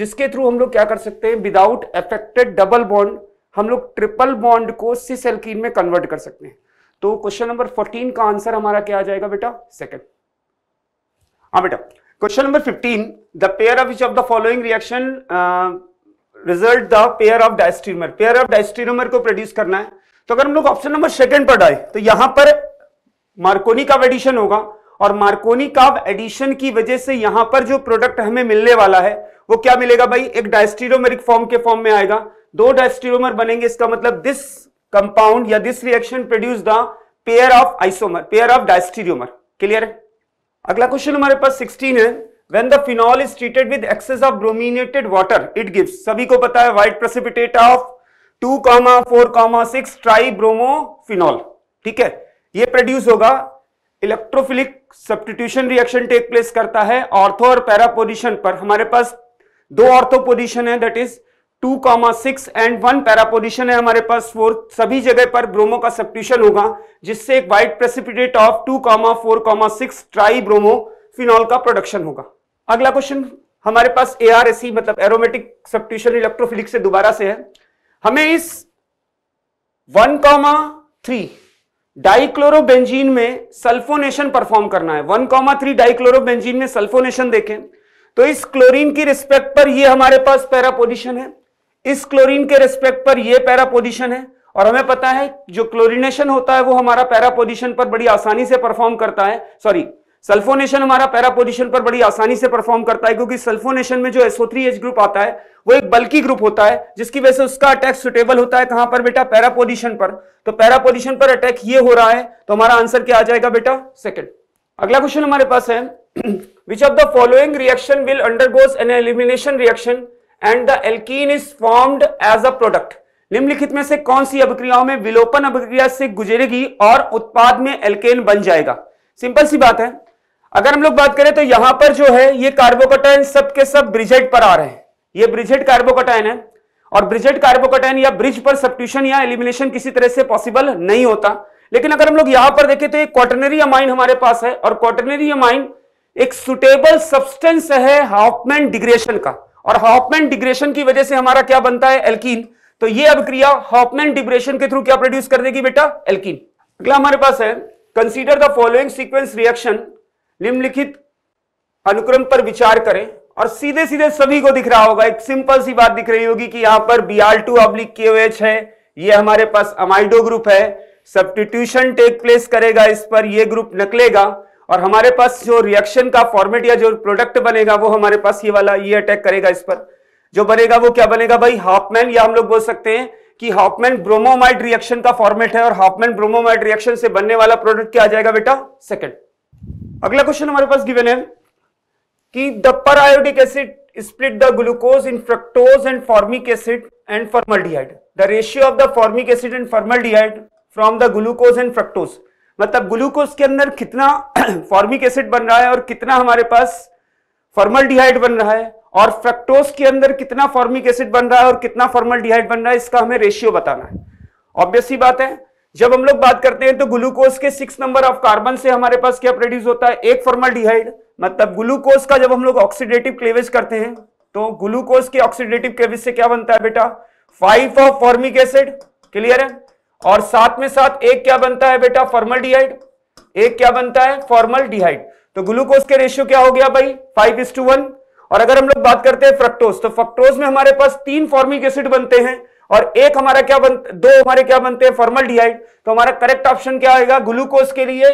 S3: जिसके थ्रू हम लोग क्या कर सकते हैं विदाउट एफेक्टेड डबल बॉन्ड हम लोग ट्रिपल बॉन्ड को सिस एल्किन में कन्वर्ट कर सकते हैं तो क्वेश्चन नंबर फोर्टीन का आंसर हमारा क्या आ जाएगा बेटा सेकेंड हाँ बेटा question number fifteen the pair of each of the following reaction result the pair of diastereomer pair of diastereomer को प्रोड्यूस करना है तो अगर हम लोग ऑप्शन नंबर सेकंड पर डाए तो यहां पर मार्कोनी का एडिशन होगा और मार्कोनी का एडिशन की वजह से यहां पर जो प्रोडक्ट हमें मिलने वाला है वो क्या मिलेगा भाई एक डायस्टीरोमेरिक फॉर्म के फॉर्म में आएगा दो डायस्टीरोमर बनेंगे इसका मतलब दिस कंपाउंड या this reaction produce the pair of isomer pair of diastereomer clear है अगला क्वेश्चन हमारे पास 16 है when the phenol is treated with excess of brominated water it gives सभी को पता है white precipitate of 2 4 6 tribromophene ठीक है ये प्रोड्यूस होगा electrophilic substitution reaction take place करता है ऑर्थो और पैरा पोजिशन पर हमारे पास दो ऑर्थो पोजिशन है that is two comma six and one para position है हमारे पास फोर सभी जगह पर ब्रोमो का सब्सटीट्यूशन होगा जिससे एक white precipitate of two comma four comma six tribromophenol का प्रोडक्शन होगा अगला क्वेश्चन हमारे पास ए आर एस मतलब एरोमेटिक सब्ट्यूशन इलेक्ट्रोफिलिक से दोबारा से है हमें इस वन कॉमा थ्री डाइक्लोरोबेंजीन में सल्फोनेशन परफॉर्म करना है वन कॉमा थ्री डाइक्लोरोबेंजीन में सल्फोनेशन देखें तो इस क्लोरीन की रिस्पेक्ट पर ये हमारे पास पैरा पोजिशन है इस क्लोरीन के रिस्पेक्ट पर ये पैरा पोजिशन है और हमें पता है जो क्लोरिनेशन होता है वो हमारा पैरा पोजिशन पर बड़ी आसानी से परफॉर्म करता है सॉरी सल्फोनेशन हमारा पैरा पोजिशन पर बड़ी आसानी से परफॉर्म करता है क्योंकि सल्फोनेशन में जो थ्री एच ग्रुप आता है वो एक बल्कि ग्रुप होता है जिसकी वजह से उसका अटैक सुटेबल होता है कहां पर बेटा पैरा पोजिशन पर तो पैरा पोजिशन पर अटैक ये हो रहा है तो हमारा आंसर क्या आ जाएगा बेटा सेकेंड अगला क्वेश्चन हमारे पास है which of the following reaction will goes an elimination reaction and the alkene is formed as a product निम्नलिखित में से कौन सी अभिक्रियाओं में विलोपन अभिक्रिया से गुजरेगी और उत्पाद में एल्केन बन जाएगा सिंपल सी बात है अगर हम लोग बात करें तो यहां पर जो है ये कार्बोकोटाइन सब सब ब्रिजेट पर आ रहे हैं ये ब्रिजेट कार्बोकोटाइन है और ब्रिजेट कार्बोकोटाइन या ब्रिज पर सब्ट्यूशन या एलिमिनेशन किसी तरह से पॉसिबल नहीं होता लेकिन अगर हम लोग यहां पर देखें तो एक क्वार्टनरी अमाइन हमारे पास है और क्वार्टनरी अमाइन एक सुटेबल सब्सटेंस है हाफमैन डिग्रेशन का और हॉफमैन डिग्रेशन की वजह से हमारा क्या बनता है एल्किन तो ये अब क्रिया हॉपमैन डिग्रेशन के थ्रू क्या प्रोड्यूस कर देगी बेटा एल्किन अगला हमारे पास है consider the following sequence reaction निम्नलिखित अनुक्रम पर विचार करें और सीधे सीधे सभी को दिख रहा होगा एक सिंपल सी बात दिख रही होगी कि यहां पर बी आर टू अब्लिक के एच है ये हमारे पास अमाइडो ग्रुप है सब्टीट्यूशन टेक प्लेस करेगा इस पर ये ग्रुप निकलेगा और हमारे पास जो रिएक्शन का फॉर्मेट या जो प्रोडक्ट बनेगा वो हमारे पास ये वाला ये अटैक करेगा इस पर जो बनेगा वो क्या बनेगा भाई हॉपमैन या हम लोग बोल सकते हैं कि हॉपमैन ब्रोमोमाइड रिएक्शन का फॉर्मेट है और हॉपमैन ब्रोमोमाइड रिएक्शन से बनने वाला प्रोडक्ट क्या आ जाएगा बेटा सेकंड अगला क्वेश्चन हमारे पास गिवन है कि the periodic acid glucose in fructose and formic acid and formaldehyde the ratio of the formic acid and formaldehyde from the glucose and fructose मतलब ग्लूकोज के अंदर कितना फॉर्मिक एसिड बन रहा है और कितना हमारे पास डिहाइड बन रहा है और फ्रक्टोज के अंदर कितना फॉर्मिक एसिड बन रहा है और कितना डिहाइड बन रहा है इसका हमें रेशियो बताना है ऑब्वियस ही बात है जब हम लोग बात करते हैं तो ग्लूकोज के सिक्स नंबर ऑफ कार्बन से हमारे पास क्या प्रोड्यूस होता है एक फॉर्मल मतलब ग्लूकोज का जब हम लोग ऑक्सीडेटिव क्लेवेज करते हैं तो ग्लूकोज के ऑक्सीडेटिव क्लेवेज से क्या बनता है बेटा five of formic acid clear है और साथ में साथ एक क्या बनता है बेटा फॉर्मल डिहाइड एक क्या बनता है फॉर्मल डिहाइड तो ग्लूकोज के रेशियो क्या हो गया भाई फाइव इज टू वन और अगर हम लोग बात करते हैं फ्रक्टोज तो फ्रक्टोज में हमारे पास तीन फॉर्मिक एसिड बनते हैं और एक हमारा क्या बन दो हमारे क्या बनते हैं फॉर्मल डिहाइड तो हमारा करेक्ट ऑप्शन क्या आएगा ग्लूकोज के लिए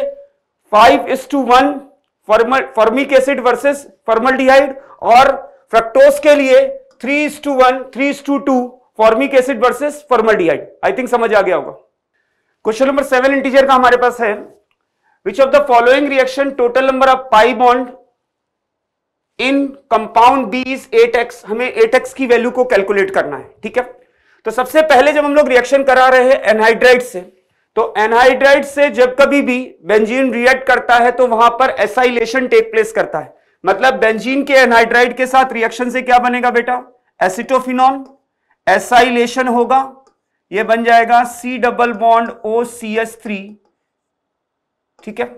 S3: five is to one formal formic acid versus formaldehyde और फ्रक्टोज के लिए three is to one three is to two formic acid versus formaldehyde I think समझ आ गया होगा क्वेश्चन नंबर सेवन इंटीजर का हमारे पास है of the following reaction total number of pi bond in compound B is eight X हमें एट एक्स की वैल्यू को कैलकुलेट करना है ठीक है तो सबसे पहले जब हम लोग रिएक्शन करा रहे हैं एनहाइड्राइड से तो एनहाइड्राइड से जब कभी भी बेंजीन रिएक्ट करता है तो वहां पर एसाइलेशन टेक प्लेस करता है मतलब बेंजीन के एनहाइड्राइड के साथ रिएक्शन से क्या बनेगा बेटा एसिटोफिनॉन एसाइलेशन होगा यह बन जाएगा C double bond O C S three ठीक है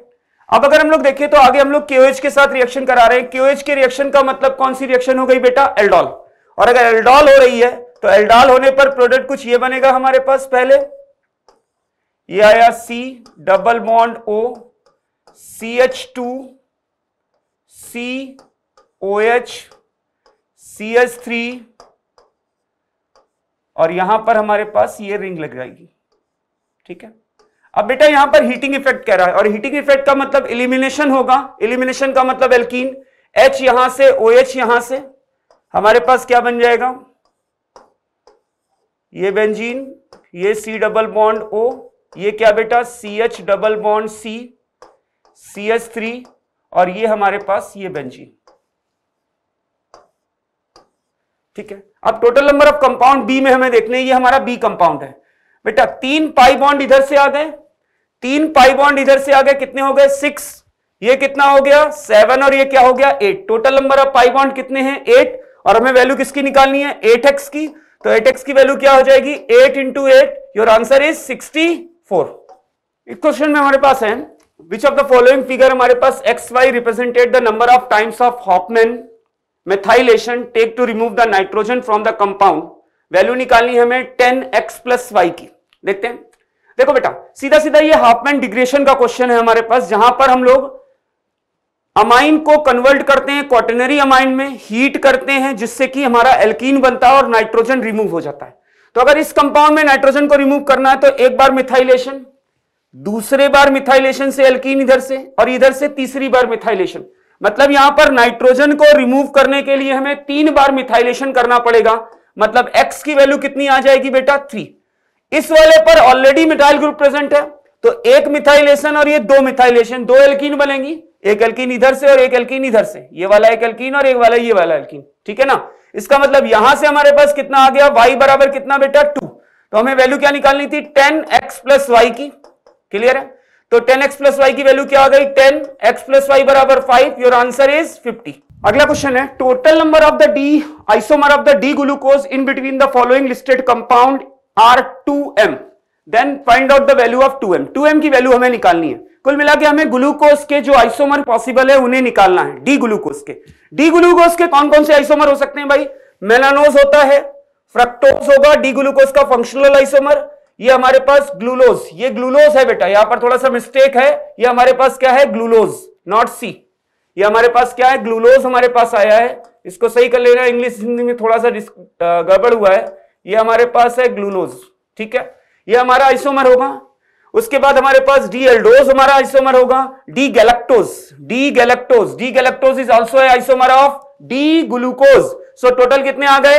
S3: अब अगर हम लोग देखें तो आगे हम लोग क्यूएच के साथ रिएक्शन करा रहे हैं क्यूएच के रिएक्शन का मतलब कौन सी रिएक्शन हो गई बेटा एल्डॉल और अगर एल्डॉल हो रही है तो एल्डाल होने पर प्रोडक्ट कुछ ये बनेगा हमारे पास पहले ये आया C double bond O C H two C O H C H three और यहां पर हमारे पास ये रिंग लग जाएगी ठीक है अब बेटा यहां पर हीटिंग इफेक्ट कह रहा है और हीटिंग इफेक्ट का मतलब इलिमिनेशन होगा इलिमिनेशन का मतलब एल्कीन एच यहां से ओ OH एच यहां से हमारे पास क्या बन जाएगा ये बेंजीन ये सी डबल बॉन्ड ओ ये क्या बेटा C H double bond C C H three और ये हमारे पास ये बेंजीन ठीक है अब total number of compound B में हमें देखने ये हमारा बी कंपाउंड है बेटा तीन पाई बॉन्ड इधर से आ गए तीन पाई बॉन्ड इधर से आ गए कितने हो गए सिक्स ये कितना हो गया सेवन और ये क्या हो गया eight total number of pi bond कितने हैं एट और हमें वैल्यू किसकी निकालनी है एट एक्स की तो एट एक्स की वैल्यू क्या हो जाएगी eight into eight your answer is sixty four एक क्वेश्चन में हमारे पास है which of the following figure हमारे पास X Y represented the number of times of Hofmann methylation take to remove the nitrogen from the compound value निकालनी हमें टेन एक्स प्लस वाई की देखते हैं देखो बेटा सीधा सीधा ये हाफमैन डिग्रेशन का क्वेश्चन है हमारे पास जहां पर हम लोग अमाइन को कन्वर्ट करते हैं क्वाटनरी अमाइन में हीट करते हैं जिससे कि हमारा एल्कीन बनता है और नाइट्रोजन रिमूव हो जाता है तो अगर इस कंपाउंड में नाइट्रोजन को रिमूव करना है तो एक बार मिथाइलेशन दूसरे बार मिथाइलेशन से एल्कीन इधर से और इधर से तीसरी बार मिथाइलेशन मतलब यहां पर नाइट्रोजन को रिमूव करने के लिए हमें तीन बार मिथाइलेशन करना पड़ेगा मतलब एक्स की वैल्यू कितनी आ जाएगी बेटा थ्री इस वाले पर ऑलरेडी मिथाइल ग्रुप प्रेजेंट है तो एक मिथाइलेशन और ये दो मिथाइलेशन दो एल्कीन बनेगी एक एल्किन इधर से और एक एल्किन इधर से ये वाला एक एल्किन और एक वाला ये वाला एल्किन ठीक है ना इसका मतलब यहां से हमारे पास कितना आ गया वाई बराबर कितना बेटा टू तो हमें वैल्यू क्या निकालनी थी टेन एक्स प्लस वाई की क्लियर है तो टेन एक्स प्लस वाई की वैल्यू क्या आ गई टेन एक्स प्लस वाई बराबर five your answer is fifty अगला क्वेश्चन है total number of the D isomer of the D glucose in between the following listed compound are two M then find out the value of two M two M की वैल्यू हमें निकालनी है कुल मिला के हमें ग्लूकोज के जो आइसोमर पॉसिबल है उन्हें निकालना है डी ग्लूकोज के डी ग्लूकोज के कौन कौन से आइसोमर हो सकते हैं भाई मेलानोज होता है फ्रक्टोज होगा डी ग्लूकोज का फंक्शनल आइसोमर ये हमारे पास ग्लूलोज ये ग्लूलोज है बेटा यहां पर थोड़ा सा मिस्टेक है ये हमारे पास क्या है ग्लूलोज नॉट सी ये हमारे पास क्या है ग्लूलोज हमारे पास आया है इसको सही कर लेना इंग्लिश हिंदी में थोड़ा सा गड़बड़ हुआ है ये हमारे पास है ग्लूलोज ठीक है ये हमारा आइसोमर होगा उसके बाद हमारे पास डी एल्डोज हमारा आइसोमर होगा D galactose D galactose D galactose is also isomer of D glucose so total कितने आ गए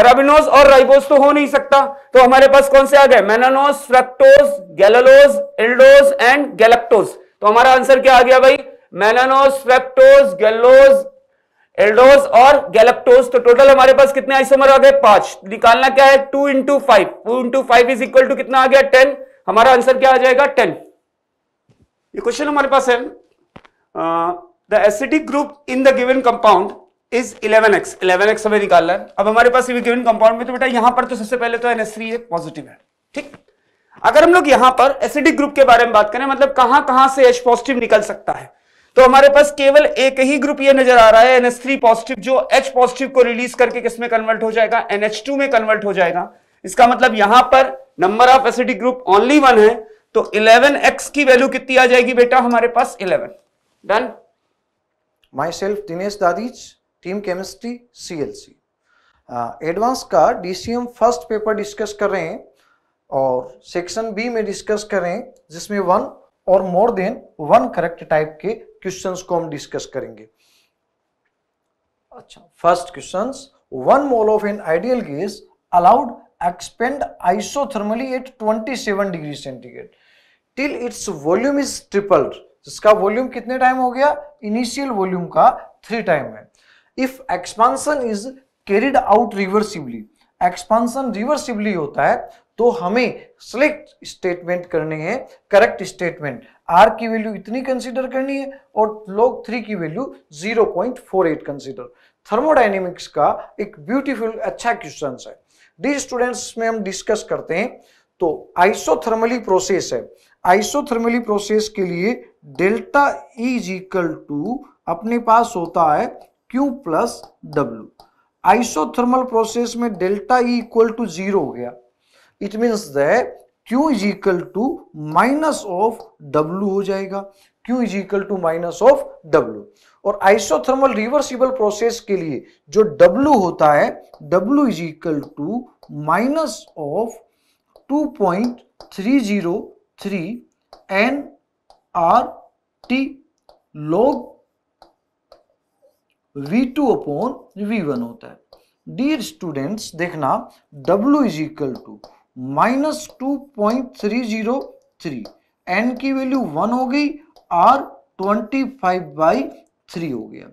S3: एराबिनोज और राइबोज तो हो नहीं सकता तो हमारे पास कौन से आ गए मेनानोज फ्रेक्टोज गैलोलोज एल्डोज एंड गैलेक्टोज तो हमारा आंसर क्या आ गया भाई मेनानोज फ्रेक्टोज गैलोज एल्डोज और गैलेक्टोज तो टोटल हमारे पास कितने आइसोमर आ गए पांच निकालना क्या है two into five two into five is equal to कितना आ गया टेन हमारा आंसर क्या आ जाएगा टेन ये क्वेश्चन हमारे पास है the acidic group in the given compound is 11x 11x हमें निकालना है अब हमारे पास गिवन कंपाउंड में तो बेटा यहां पर तो सबसे पहले तो NH3 है पॉजिटिव है ठीक अगर हम लोग यहां पर एसिडिक ग्रुप के बारे में बात करें मतलब कहां कहां से H पॉजिटिव निकल सकता है तो हमारे पास केवल एक ही ग्रुप ये नजर आ रहा है NH3 पॉजिटिव जो H पॉजिटिव को रिलीज करके किसमें कन्वर्ट हो जाएगा NH2 में कन्वर्ट हो जाएगा इसका मतलब यहां पर number of acidic group only one है तो 11x की वैल्यू कितनी आ जाएगी बेटा हमारे पास 11 डन
S4: माई सेल्फ दिनेश दादीज team chemistry C L C advance का डीसीएम फर्स्ट पेपर डिस्कस कर रहे हैं और सेक्शन बी में डिस्कस कर रहे हैं जिसमें वन और more than one correct type के क्वेश्चंस को हम डिस्कस करेंगे अच्छा first questions one mole of an ideal gas allowed expand isothermally at 27 degree centigrade till its volume is tripled जिसका वॉल्यूम कितने टाइम हो गया इनिशियल वॉल्यूम का थ्री टाइम है if expansion is carried out reversibly expansion reversibly होता है तो हमें सिलेक्ट स्टेटमेंट करने हैं करेक्ट स्टेटमेंट आर की वैल्यू इतनी कंसीडर करनी है और लॉग थ्री की वैल्यू 0.48 कंसीडर थर्मोडाइनेमिक्स का एक ब्यूटीफुल अच्छा क्वेश्चन है डी स्टूडेंट्स में हम डिस्कस करते हैं तो आइसोथर्मली प्रोसेस है आइसोथर्मली प्रोसेस के लिए डेल्टा इज इक्वल टू अपने पास होता है Q plus W isothermal process में delta E equal to zero हो गया it means the Q is equal to minus of W हो जाएगा Q is equal to minus of W और आइसोथर्मल रिवर्सिबल प्रोसेस के लिए जो W होता है W is equal to minus of 2.303 N R T log V two upon V one होता है डियर स्टूडेंट्स देखना W is equal to minus two point three zero three N की वैल्यू वन हो गई R twenty five by three हो गया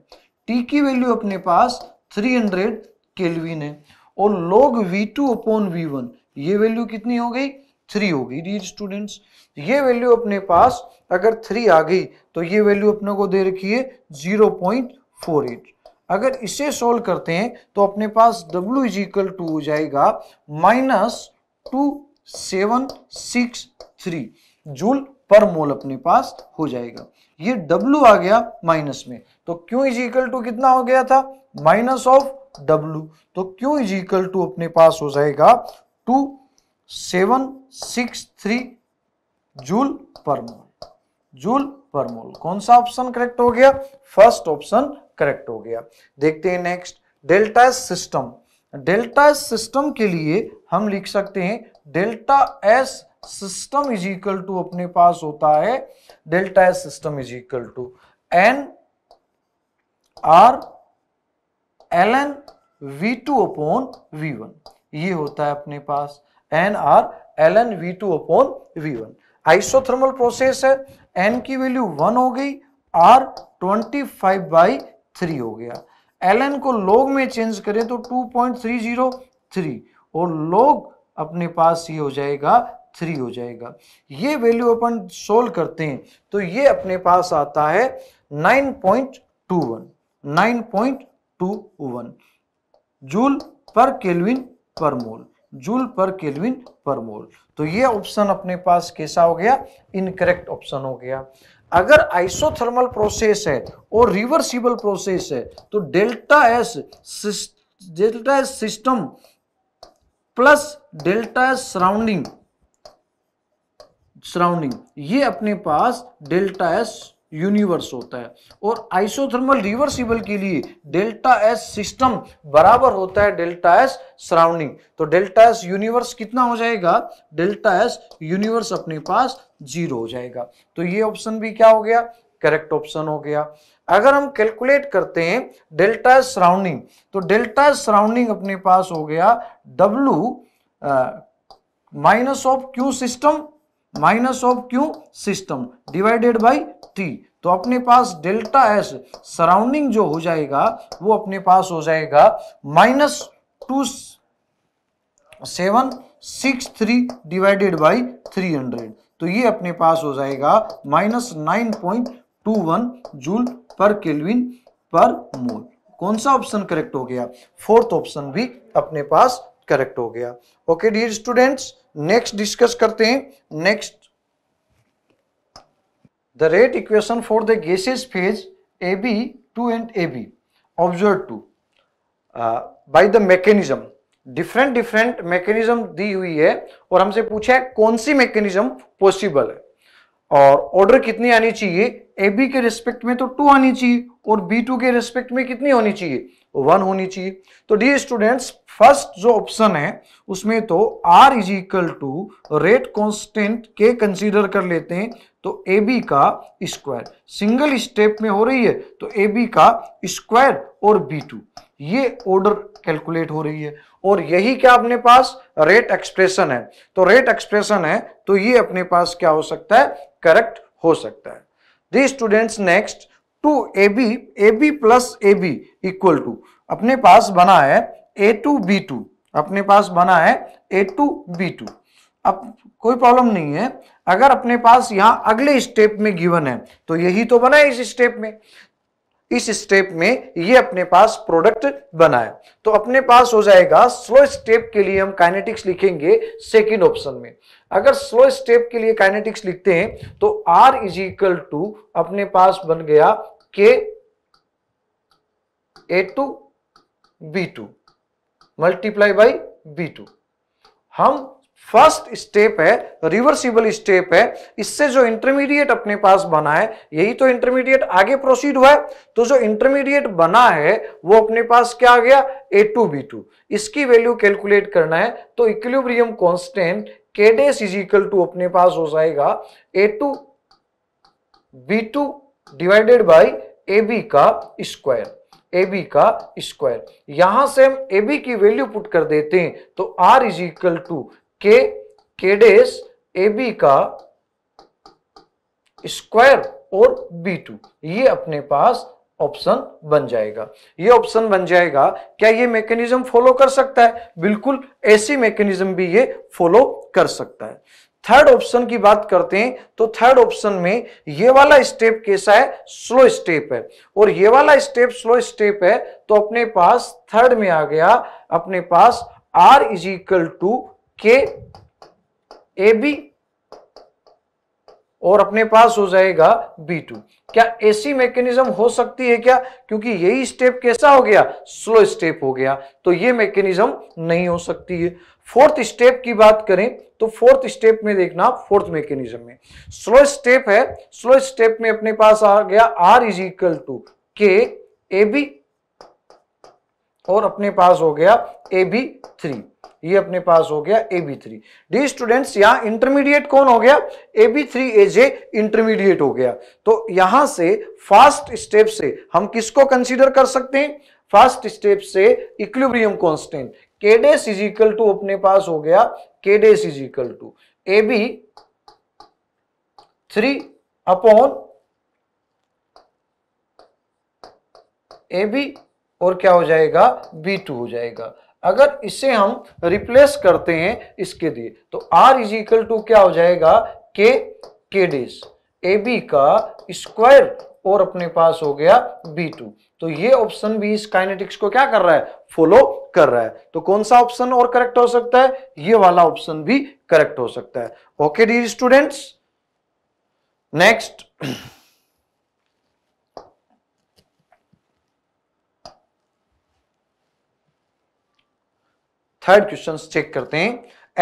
S4: टी की वैल्यू अपने पास थ्री हंड्रेड केलविन है और log V two upon V one ये वैल्यू कितनी हो गई थ्री हो गई डी स्टूडेंट्स ये वैल्यू अपने पास अगर थ्री आ गई तो ये वैल्यू अपने को दे रखी है जीरो पॉइंट फोर एट अगर इसे सोल्व करते हैं तो अपने पास डब्ल्यू इज इक्वल टू हो जाएगा minus two seven six three joule per mole अपने पास हो जाएगा ये W आ गया माइनस में तो Q इज इक्वल टू कितना हो गया था माइनस ऑफ W तो Q इज इक्वल टू अपने पास हो जाएगा two seven six three joule per mole joule per mole कौन सा ऑप्शन करेक्ट हो गया फर्स्ट ऑप्शन करेक्ट हो गया देखते हैं next delta S system delta S system के लिए हम लिख सकते हैं delta S system is equal to अपने पास होता है delta S system is equal to N R L N V two upon V one ये होता है अपने पास N R L N V two upon V one isothermal process है एन की वैल्यू वन हो गई R twenty five by three हो गया एल एन को लोग में चेंज करें तो two point three zero three और लोग अपने पास ये हो जाएगा थ्री हो जाएगा ये वैल्यू अपन सोल्व करते हैं तो ये अपने पास आता है nine point two one nine point two one joule per kelvin per mole joule per kelvin per मोल तो ये ऑप्शन अपने पास कैसा हो गया इनकरेक्ट ऑप्शन हो गया अगर आइसोथर्मल प्रोसेस है और रिवर्सिबल प्रोसेस है तो delta S delta S system plus delta S surrounding surrounding ये अपने पास डेल्टा एस यूनिवर्स होता है और आइसोथर्मल रिवर्सिबल के लिए डेल्टा एस सिस्टम बराबर होता है डेल्टा एस सराउंडिंग तो डेल्टा एस यूनिवर्स कितना हो जाएगा डेल्टा एस यूनिवर्स अपने पास जीरो हो जाएगा तो ये ऑप्शन भी क्या हो गया करेक्ट ऑप्शन हो गया अगर हम कैलकुलेट करते हैं डेल्टा एस सराउंडिंग तो डेल्टा एस सराउंडिंग अपने पास हो गया W minus of Q system minus of Q system divided by T तो अपने पास डेल्टा एस सराउंडिंग जो हो जाएगा वो अपने पास हो जाएगा minus two seven six three divided by three hundred तो ये अपने पास हो जाएगा minus nine point two one joule per kelvin per mole कौन सा ऑप्शन करेक्ट हो गया फोर्थ ऑप्शन भी अपने पास करेक्ट हो गया okay dear students next discuss करते हैं next the rate equation for the gases phase A B two and A B observe two by the mechanism different different mechanism दी हुई है और हमसे पूछा है कौन सी मैकेनिज्म पॉसिबल है और ऑर्डर कितनी आनी चाहिए ए बी के रिस्पेक्ट में तो टू आनी चाहिए और बी टू के रिस्पेक्ट में कितनी होनी चाहिए वन होनी चाहिए तो डी स्टूडेंट्स फर्स्ट जो ऑप्शन है उसमें तो R is equal to rate constant के कंसीडर कर लेते हैं तो ए बी का स्क्वायर सिंगल स्टेप में हो रही है तो ए बी का स्क्वायर और बी टू ये ऑर्डर कैलकुलेट हो रही है और यही क्या अपने पास रेट एक्सप्रेशन है तो रेट एक्सप्रेशन है तो ये अपने पास क्या हो सकता है करेक्ट हो सकता है dear students next two A B A B plus A B equal to अपने पास बना है ए टू बी टू अपने पास बना है ए टू बी टू अब कोई प्रॉब्लम नहीं है अगर अपने पास यहां अगले स्टेप में गिवन है तो यही तो बना है इस स्टेप में इस स्टेप में ये अपने पास प्रोडक्ट बना है तो अपने पास हो जाएगा स्लो स्टेप के लिए हम काइनेटिक्स लिखेंगे सेकेंड ऑप्शन में अगर स्लो स्टेप के लिए काइनेटिक्स लिखते हैं तो आर इज इक्वल टू अपने पास बन गया के A two B two multiply by B two हम फर्स्ट स्टेप है रिवर्सिबल स्टेप है इससे जो इंटरमीडिएट अपने पास बना है यही तो इंटरमीडिएट आगे प्रोसीड हुआ है तो जो इंटरमीडिएट बना है वो अपने पास क्या आ गया ए टू बी टू इसकी वैल्यू कैलकुलेट करना है तो इक्विलिब्रियम कांस्टेंट के डेस इज इक्वल टू अपने पास हो जाएगा A two B two divided by A B का स्क्वायर ए बी का स्क्वायर यहां से हम ए बी की वैल्यू पुट कर देते हैं तो आर इज इक्वल टू के के डेस ए बी का स्क्वायर और बी टू ये अपने पास ऑप्शन बन जाएगा ये ऑप्शन बन जाएगा क्या ये मैकेनिज्म फॉलो कर सकता है बिल्कुल ऐसी मैकेनिज्म भी ये फॉलो कर सकता है थर्ड ऑप्शन की बात करते हैं तो थर्ड ऑप्शन में ये वाला स्टेप कैसा है स्लो स्टेप है और ये वाला स्टेप स्लो स्टेप है तो अपने पास थर्ड में आ गया अपने पास R is equal to K A B और अपने पास हो जाएगा B2 क्या ऐसी मैकेनिज्म हो सकती है क्या क्योंकि यही स्टेप कैसा हो गया स्लो स्टेप हो गया तो ये मैकेनिज्म नहीं हो सकती है फोर्थ स्टेप की बात करें तो फोर्थ स्टेप में देखना फोर्थ मैकेनिज्म में स्लो स्टेप है स्लो स्टेप में अपने पास आ गया R is equal to K A B और अपने पास हो गया ए बी थ्री ये अपने पास हो गया A B three dear students यहाँ इंटरमीडिएट कौन हो गया A B three A J intermediate हो गया तो यहां से फास्ट स्टेप से हम किसको कंसीडर कर सकते हैं फर्स्ट स्टेप से इक्विलिब्रियम कांस्टेंट केडेस इज इक्वल टू अपने पास हो गया केडेस is equal to A B three upon A B और क्या हो जाएगा बी टू हो जाएगा अगर इसे हम रिप्लेस करते हैं इसके लिए तो आर इज इक्वल टू क्या हो जाएगा के के डेस ए बी का स्क्वायर और अपने पास हो गया बी टू तो ये ऑप्शन भी इस काइनेटिक्स को क्या कर रहा है फॉलो कर रहा है तो कौन सा ऑप्शन और करेक्ट हो सकता है ये वाला ऑप्शन भी करेक्ट हो सकता है okay dear students next third question check करते हैं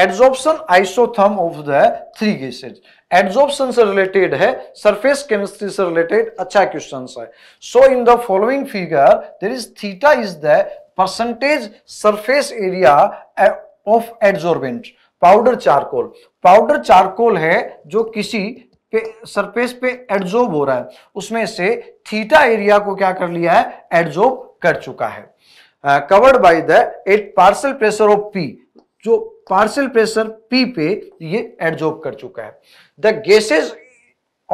S4: adsorption isotherm of the three gases adsorption से रिलेटेड है सरफेस केमिस्ट्री से रिलेटेड अच्छा क्वेश्चन है so in the following figure there is theta is the percentage surface area of adsorbent powder charcoal powder charcoal है जो किसी पे सरफेस पे एड्जॉर्ब हो रहा है उसमें से थीटा एरिया को क्या कर लिया है एड्जॉर्ब कर चुका है covered by the at partial pressure of P जो पार्सल प्रेशर पी पे ये एडजॉर्ब कर चुका है the gases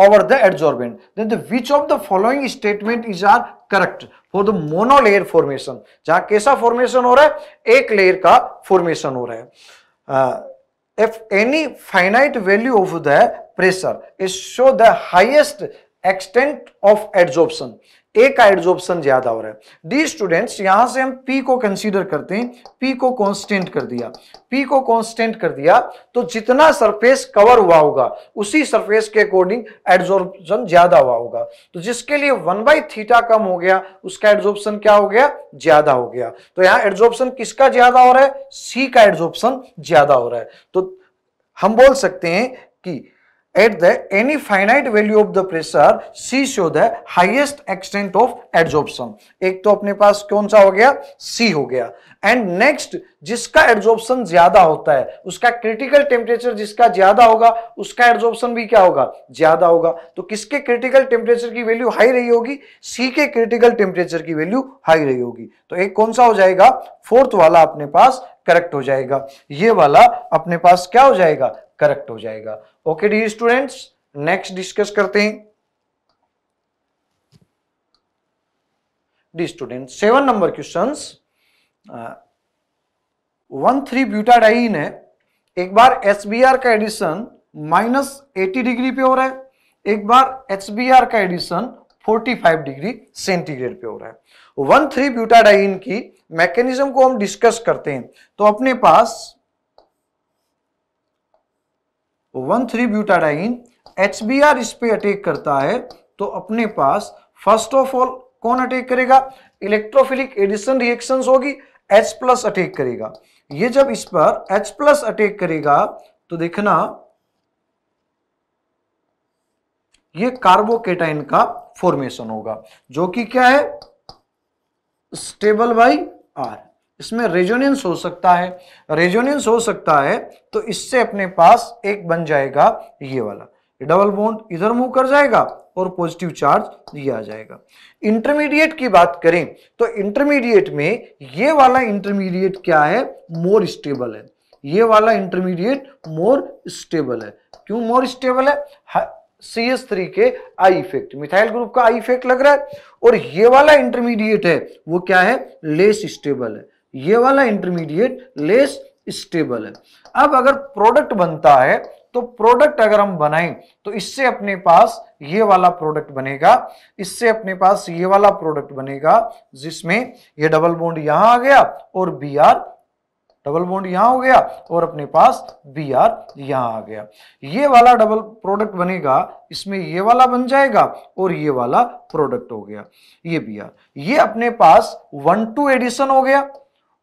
S4: over the adsorbent then which of the following statement is are correct for the monolayer formation जहां कैसा फॉर्मेशन हो रहा है एक लेयर का फॉर्मेशन हो रहा है if any finite value of the pressure is show the highest extent of adsorption A का एड्जॉर्प्शन ज्यादा हो रहा है डी स्टूडेंट्स यहां से हम पी को कंसीडर करते हैं पी को कांस्टेंट कर दिया पी को कांस्टेंट कर दिया तो जितना सरफेस कवर हुआ होगा उसी सरफेस के अकॉर्डिंग एड्जॉर्प्शन ज्यादा हुआ होगा तो जिसके लिए वन बाई थीटा कम हो गया उसका एड्जॉर्प्शन क्या हो गया ज्यादा हो गया तो यहाँ एड्जॉर्प्शन किसका ज्यादा हो रहा है सी का एड्जॉर्प्शन ज्यादा हो रहा है तो हम बोल सकते हैं कि at the any finite value of the pressure C show the highest extent of adsorption एक तो अपने पास कौन सा हो गया C हो गया एंड नेक्स्ट जिसका एड्जॉर्प्शन ज्यादा होता है उसका क्रिटिकल टेम्परेचर जिसका ज्यादा होगा उसका एड्जॉर्प्शन भी क्या होगा ज्यादा होगा तो किसके क्रिटिकल टेम्परेचर की वैल्यू हाई रही होगी सी के क्रिटिकल टेम्परेचर की वैल्यू हाई रही होगी तो एक कौन सा हो जाएगा फोर्थ वाला अपने पास करेक्ट हो जाएगा ये वाला अपने पास क्या हो जाएगा करेक्ट हो जाएगा okay dear students next discuss करते हैं dear student seven number question one three butadiene है एक बार एच का एडिशन माइनस एटी डिग्री पे हो रहा है एक बार एच का एडिशन 45 डिग्री सेंटीग्रेड पे हो रहा है वन थ्री ब्यूटाडाइन की मैकेनिज्म को हम डिस्कस करते हैं तो अपने पास one three butadiene H B R इस पर अटैक करता है तो अपने पास फर्स्ट ऑफ ऑल कौन अटैक करेगा इलेक्ट्रोफिलिक एडिशन रिएक्शन होगी H प्लस अटैक करेगा ये जब इस पर H प्लस अटैक करेगा तो देखना ये कार्बोकेटाइन का फॉर्मेशन होगा जो कि क्या है स्टेबल बाई आर इसमें रेजोनेंस हो सकता है रेजोनेंस हो सकता है तो इससे अपने पास एक बन जाएगा ये वाला डबल बॉन्ड इधर मूव कर जाएगा और पॉजिटिव चार्ज दिया जाएगा इंटरमीडिएट की बात करें तो इंटरमीडिएट में ये वाला इंटरमीडिएट क्या है मोर स्टेबल है ये वाला इंटरमीडिएट मोर स्टेबल है क्यों मोर स्टेबल है सी एस थ्री के आई इफेक्ट मिथाइल ग्रुप का आई इफेक्ट लग रहा है और ये वाला इंटरमीडिएट है वो क्या है लेस स्टेबल है ये वाला इंटरमीडिएट लेस स्टेबल है अब अगर प्रोडक्ट बनता है तो प्रोडक्ट अगर हम बनाएं तो इससे अपने पास ये वाला प्रोडक्ट बनेगा इससे अपने पास ये वाला प्रोडक्ट बनेगा जिसमें ये डबल बॉन्ड यहां आ गया और बी आर डबल बॉन्ड यहां हो गया और अपने पास बी आर यहां आ गया ये वाला डबल प्रोडक्ट बनेगा इसमें ये वाला बन जाएगा और ये वाला प्रोडक्ट हो गया ये बी आर ये अपने पास वन टू एडिशन हो गया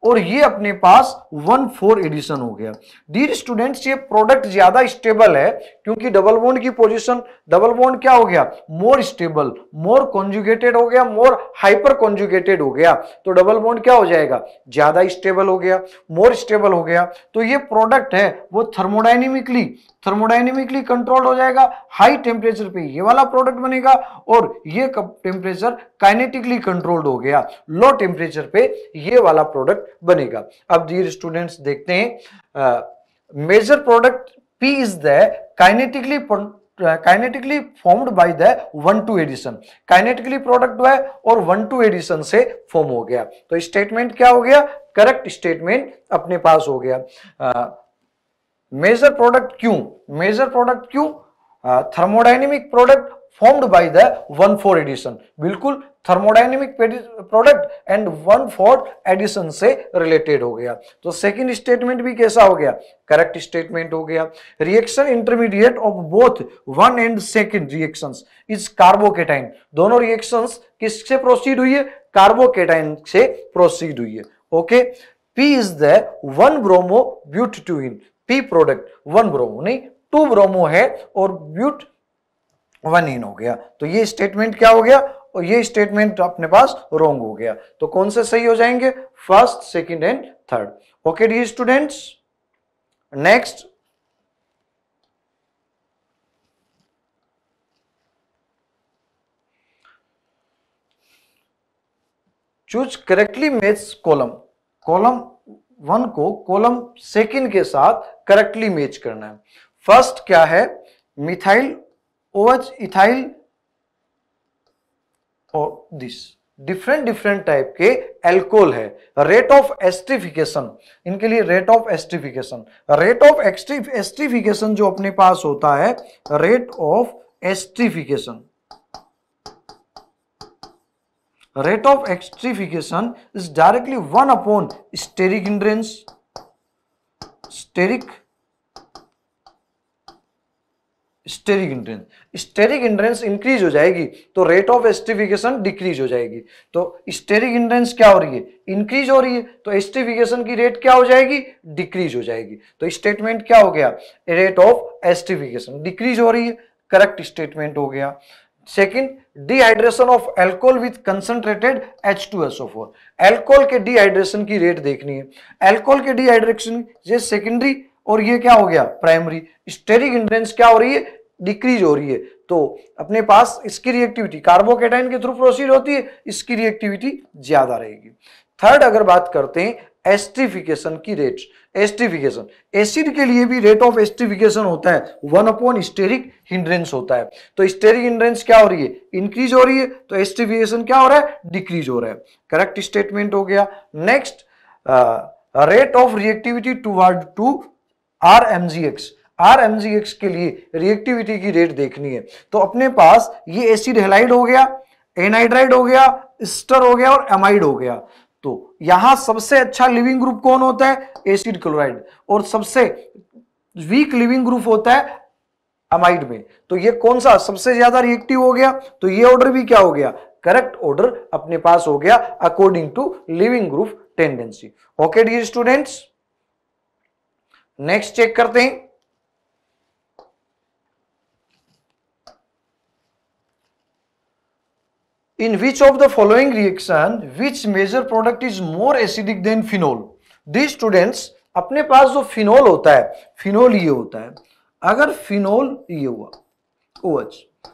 S4: और ये अपने पास वन फोर एडिशन हो गया डीर स्टूडेंट्स ये प्रोडक्ट ज्यादा स्टेबल है क्योंकि डबल बोन्ड की पोजीशन डबल बोन्ड क्या हो गया मोर स्टेबल मोर कॉन्जुगेटेड हो गया मोर हाइपर कॉन्जुगेटेड हो गया तो डबल बोन्ड क्या हो जाएगा ज्यादा स्टेबल हो गया मोर स्टेबल हो गया तो ये प्रोडक्ट है वो थर्मोडाइनिमिकली थर्मोडाइनेमिकली कंट्रोल हो जाएगा हाई टेम्परेचर पे ये वाला प्रोडक्ट बनेगा और ये टेम्परेचर काइनेटिकली कंट्रोल्ड हो गया लो टेम्परेचर पे ये वाला प्रोडक्ट बनेगा अब डियर स्टूडेंट्स देखते हैं major product P is the kinetically kinetically formed by the one two addition kinetically product हुआ है और वन टू एडिशन से फॉर्म हो गया तो स्टेटमेंट क्या हो गया करेक्ट स्टेटमेंट अपने पास हो गया मेजर प्रोडक्ट क्यों मेजर प्रोडक्ट क्यों thermodynamic product formed by the 1,4 addition बिल्कुल थर्मोडाइनमिक प्रोडक्ट एंड 1,4 एडिशन से रिलेटेड हो गया तो सेकंड स्टेटमेंट भी कैसा हो गया करेक्ट स्टेटमेंट हो गया reaction intermediate of both one and second reactions is carbocation दोनों रिएक्शंस किससे प्रोसीड हुई है कार्बोकेटाइन से प्रोसीड हुई है okay P is the one bromo but two ene P product one bromo नहीं टू ब्रोमो है और ब्यूट वन इन हो गया तो ये स्टेटमेंट क्या हो गया और ये स्टेटमेंट अपने पास रोंग हो गया तो कौन से सही हो जाएंगे first second and third okay dear students next choose correctly match column column one को कॉलम सेकेंड के साथ करेक्टली मैच करना है फर्स्ट क्या है मिथाइल OH इथाइल और दिस डिफरेंट डिफरेंट टाइप के एल्कोल है रेट ऑफ एस्ट्रीफिकेशन इनके लिए rate of esterification rate of esterification जो अपने पास होता है rate of esterification rate of esterification is directly one upon steric hindrance steric steric hindrance steric hindrance increase हो जाएगी तो रेट ऑफ एस्टिफिकेशन डिक्रीज हो जाएगी तो स्टेरिक इंट्रेंस क्या हो रही है इंक्रीज हो रही है तो एस्टिफिकेशन की रेट क्या हो जाएगी डिक्रीज हो जाएगी तो स्टेटमेंट क्या हो गया रेट ऑफ एस्टिफिकेशन डिक्रीज हो रही है करेक्ट स्टेटमेंट हो गया second dehydration of alcohol with H two S concentrated H2SO4 alcohol के डिहाइड्रेशन की रेट देखनी है एल्कोहल के डिहाइड्रेशन ये सेकेंडरी और ये क्या हो गया प्राइमरी स्टेरिक इंड्रेंस क्या हो रही है डिक्रीज हो रही है तो अपने पास इसकी रिएक्टिविटी कार्बोकेटाइन के थ्रू प्रोसीड होती है इसकी रिएक्टिविटी ज्यादा रहेगी थर्ड अगर बात करते हैं एस्ट्रीफिकेशन की रेट एस्ट्रीफिकेशन एसिड के लिए भी रेट ऑफ एस्ट्रीफिकेशन होता है वन अपॉन स्टेरिक हिंड्रेंस होता है तो स्टेरिक हिंड्रेंस क्या हो रही है इंक्रीज हो रही है तो एस्ट्रीफिकेशन क्या हो रहा है डिक्रीज हो रहा है करेक्ट स्टेटमेंट हो गया next rate of reactivity toward to R M G X R M G X के लिए रिएक्टिविटी की रेट देखनी है तो अपने पास ये एसिड हेलाइड हो गया एनाइड्राइड हो गया स्टर हो गया और एमाइड हो गया तो यहां सबसे अच्छा लिविंग ग्रुप कौन होता है एसिड क्लोराइड और सबसे वीक लिविंग ग्रुप होता है एमाइड में तो ये कौन सा सबसे ज्यादा रिएक्टिव हो गया तो ये ऑर्डर भी क्या हो गया करेक्ट ऑर्डर अपने पास हो गया according to leaving group tendency okay dear students next check करते हैं in which of the following reaction which major product is more acidic than phenol dear students अपने पास जो फिनोल होता है फिनोल ये होता है अगर फिनोल ये हुआ ओ अच्छा।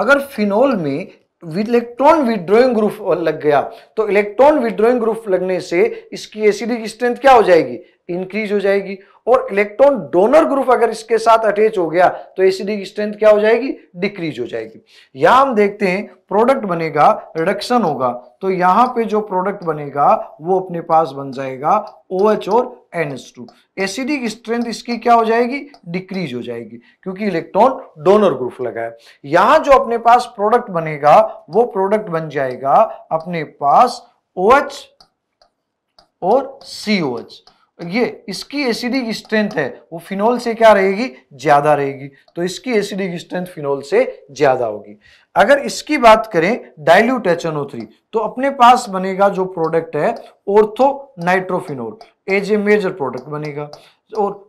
S4: अगर फिनोल में इलेक्ट्रॉन विड्रॉइंग ग्रुप लग गया तो इलेक्ट्रॉन विड्रॉइंग ग्रुप लगने से इसकी एसिडिक स्ट्रेंथ क्या हो जाएगी इंक्रीज हो जाएगी और इलेक्ट्रॉन डोनर ग्रुप अगर इसके साथ अटैच हो गया तो एसिडिक स्ट्रेंथ क्या हो जाएगी डिक्रीज हो जाएगी यहां हम देखते हैं प्रोडक्ट बनेगा रिडक्शन होगा तो यहां पे जो प्रोडक्ट बनेगा वो अपने पास बन जाएगा ओ OH और N S two acidic strength इसकी क्या हो जाएगी डिक्रीज हो जाएगी क्योंकि इलेक्ट्रॉन डोनर ग्रुप लगा है यहां जो अपने पास प्रोडक्ट बनेगा वो प्रोडक्ट बन जाएगा अपने पास ओ OH और सीओ OH. ये इसकी एसिडिक स्ट्रेंथ है वो फिनोल से क्या रहेगी ज्यादा रहेगी तो इसकी एसिडिक स्ट्रेंथ फिनोल से ज्यादा होगी अगर इसकी बात करें डाइल्यूट एच तो अपने पास बनेगा जो प्रोडक्ट है ortho nitrophenol as a major product बनेगा और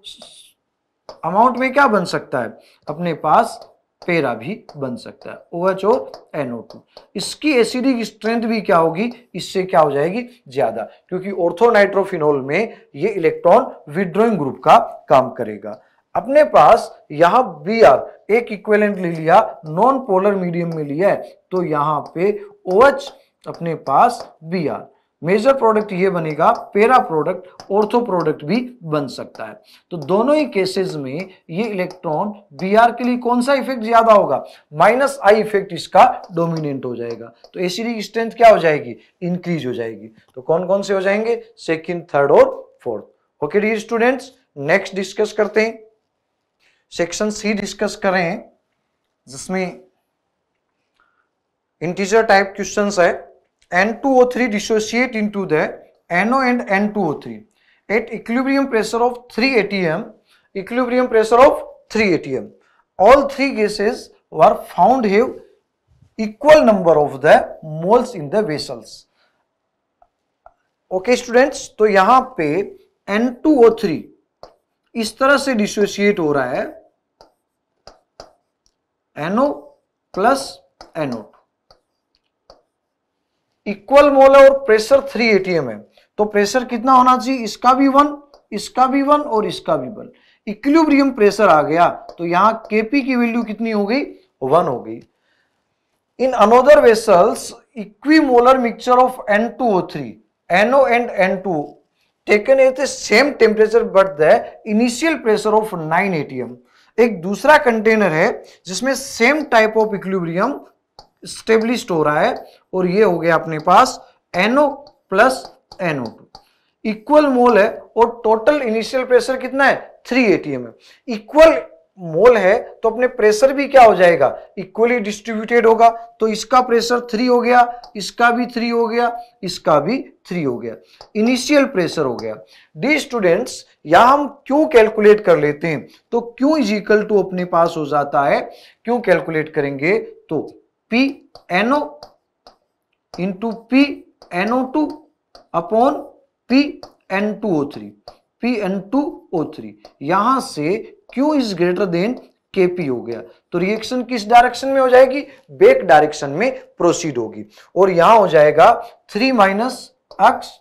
S4: अमाउंट में क्या बन सकता है अपने पास पेरा भी बन सकता है ओ OH और NO2 इसकी एसिडिक स्ट्रेंथ भी क्या होगी इससे क्या हो जाएगी ज्यादा क्योंकि ऑर्थोनाइट्रोफिनोल में ये इलेक्ट्रॉन विड्रोइंग ग्रुप का काम करेगा अपने पास यहां बी आर एक इक्वेलेंट ले लिया नॉन पोलर मीडियम में लिया है तो यहां पे ओ OH अपने पास बी आर मेजर प्रोडक्ट ये बनेगा पेरा प्रोडक्ट ऑर्थो प्रोडक्ट भी बन सकता है तो दोनों ही केसेस में ये इलेक्ट्रॉन बी आर के लिए कौन सा इफेक्ट ज्यादा होगा माइनस आई इफेक्ट इसका डोमिनेंट हो जाएगा तो एसिडिक स्ट्रेंथ क्या हो जाएगी इंक्रीज हो जाएगी तो कौन कौन से हो जाएंगे सेकेंड थर्ड और fourth okay dear students next discuss करते हैं सेक्शन सी डिस्कस करें जिसमें इंटीजर टाइप क्वेश्चंस है N2O3 dissociate into the NO and N2O3 at equilibrium pressure of 3 atm, equilibrium pressure of 3 atm. All three gases were found have equal number of the moles in the vessels. Okay students तो यहाँ पे N2O3 इस तरह से डिसोसिएट हो रहा है NO plus NO2 equal mole है और प्रेशर थ्री एटीएम है तो प्रेशर कितना होना चाहिए इसका भी वन इसका भी वन और इसका भी वन इक्विलिब्रियम प्रेशर आ गया तो यहां केपी की वैल्यू कितनी हो गई वन हो गई in another vessels equimolar mixture of N two O three NO and N two taken at the same temperature but the initial pressure of nine ATM एक दूसरा कंटेनर है जिसमें same type of equilibrium establish हो रहा है और ये हो गया अपने पास NO plus NO two equal mole है और टोटल इनिशियल प्रेशर कितना है थ्री एटीएम इक्वल मोल है तो अपने प्रेशर भी क्या हो जाएगा इक्वली डिस्ट्रीब्यूटेड होगा तो इसका प्रेशर थ्री हो गया इसका भी थ्री हो गया इसका भी थ्री हो गया इनिशियल प्रेशर हो गया डी स्टूडेंट्स या हम क्यों कैलकुलेट कर लेते हैं तो क्यों इज इक्वल टू अपने पास हो जाता है क्यों कैलकुलेट करेंगे तो P NO into P NO two upon P N two O three P N two O three यहां से Q is greater than KP हो गया तो रिएक्शन किस डायरेक्शन में हो जाएगी बेक डायरेक्शन में प्रोसीड होगी और यहां हो जाएगा three minus X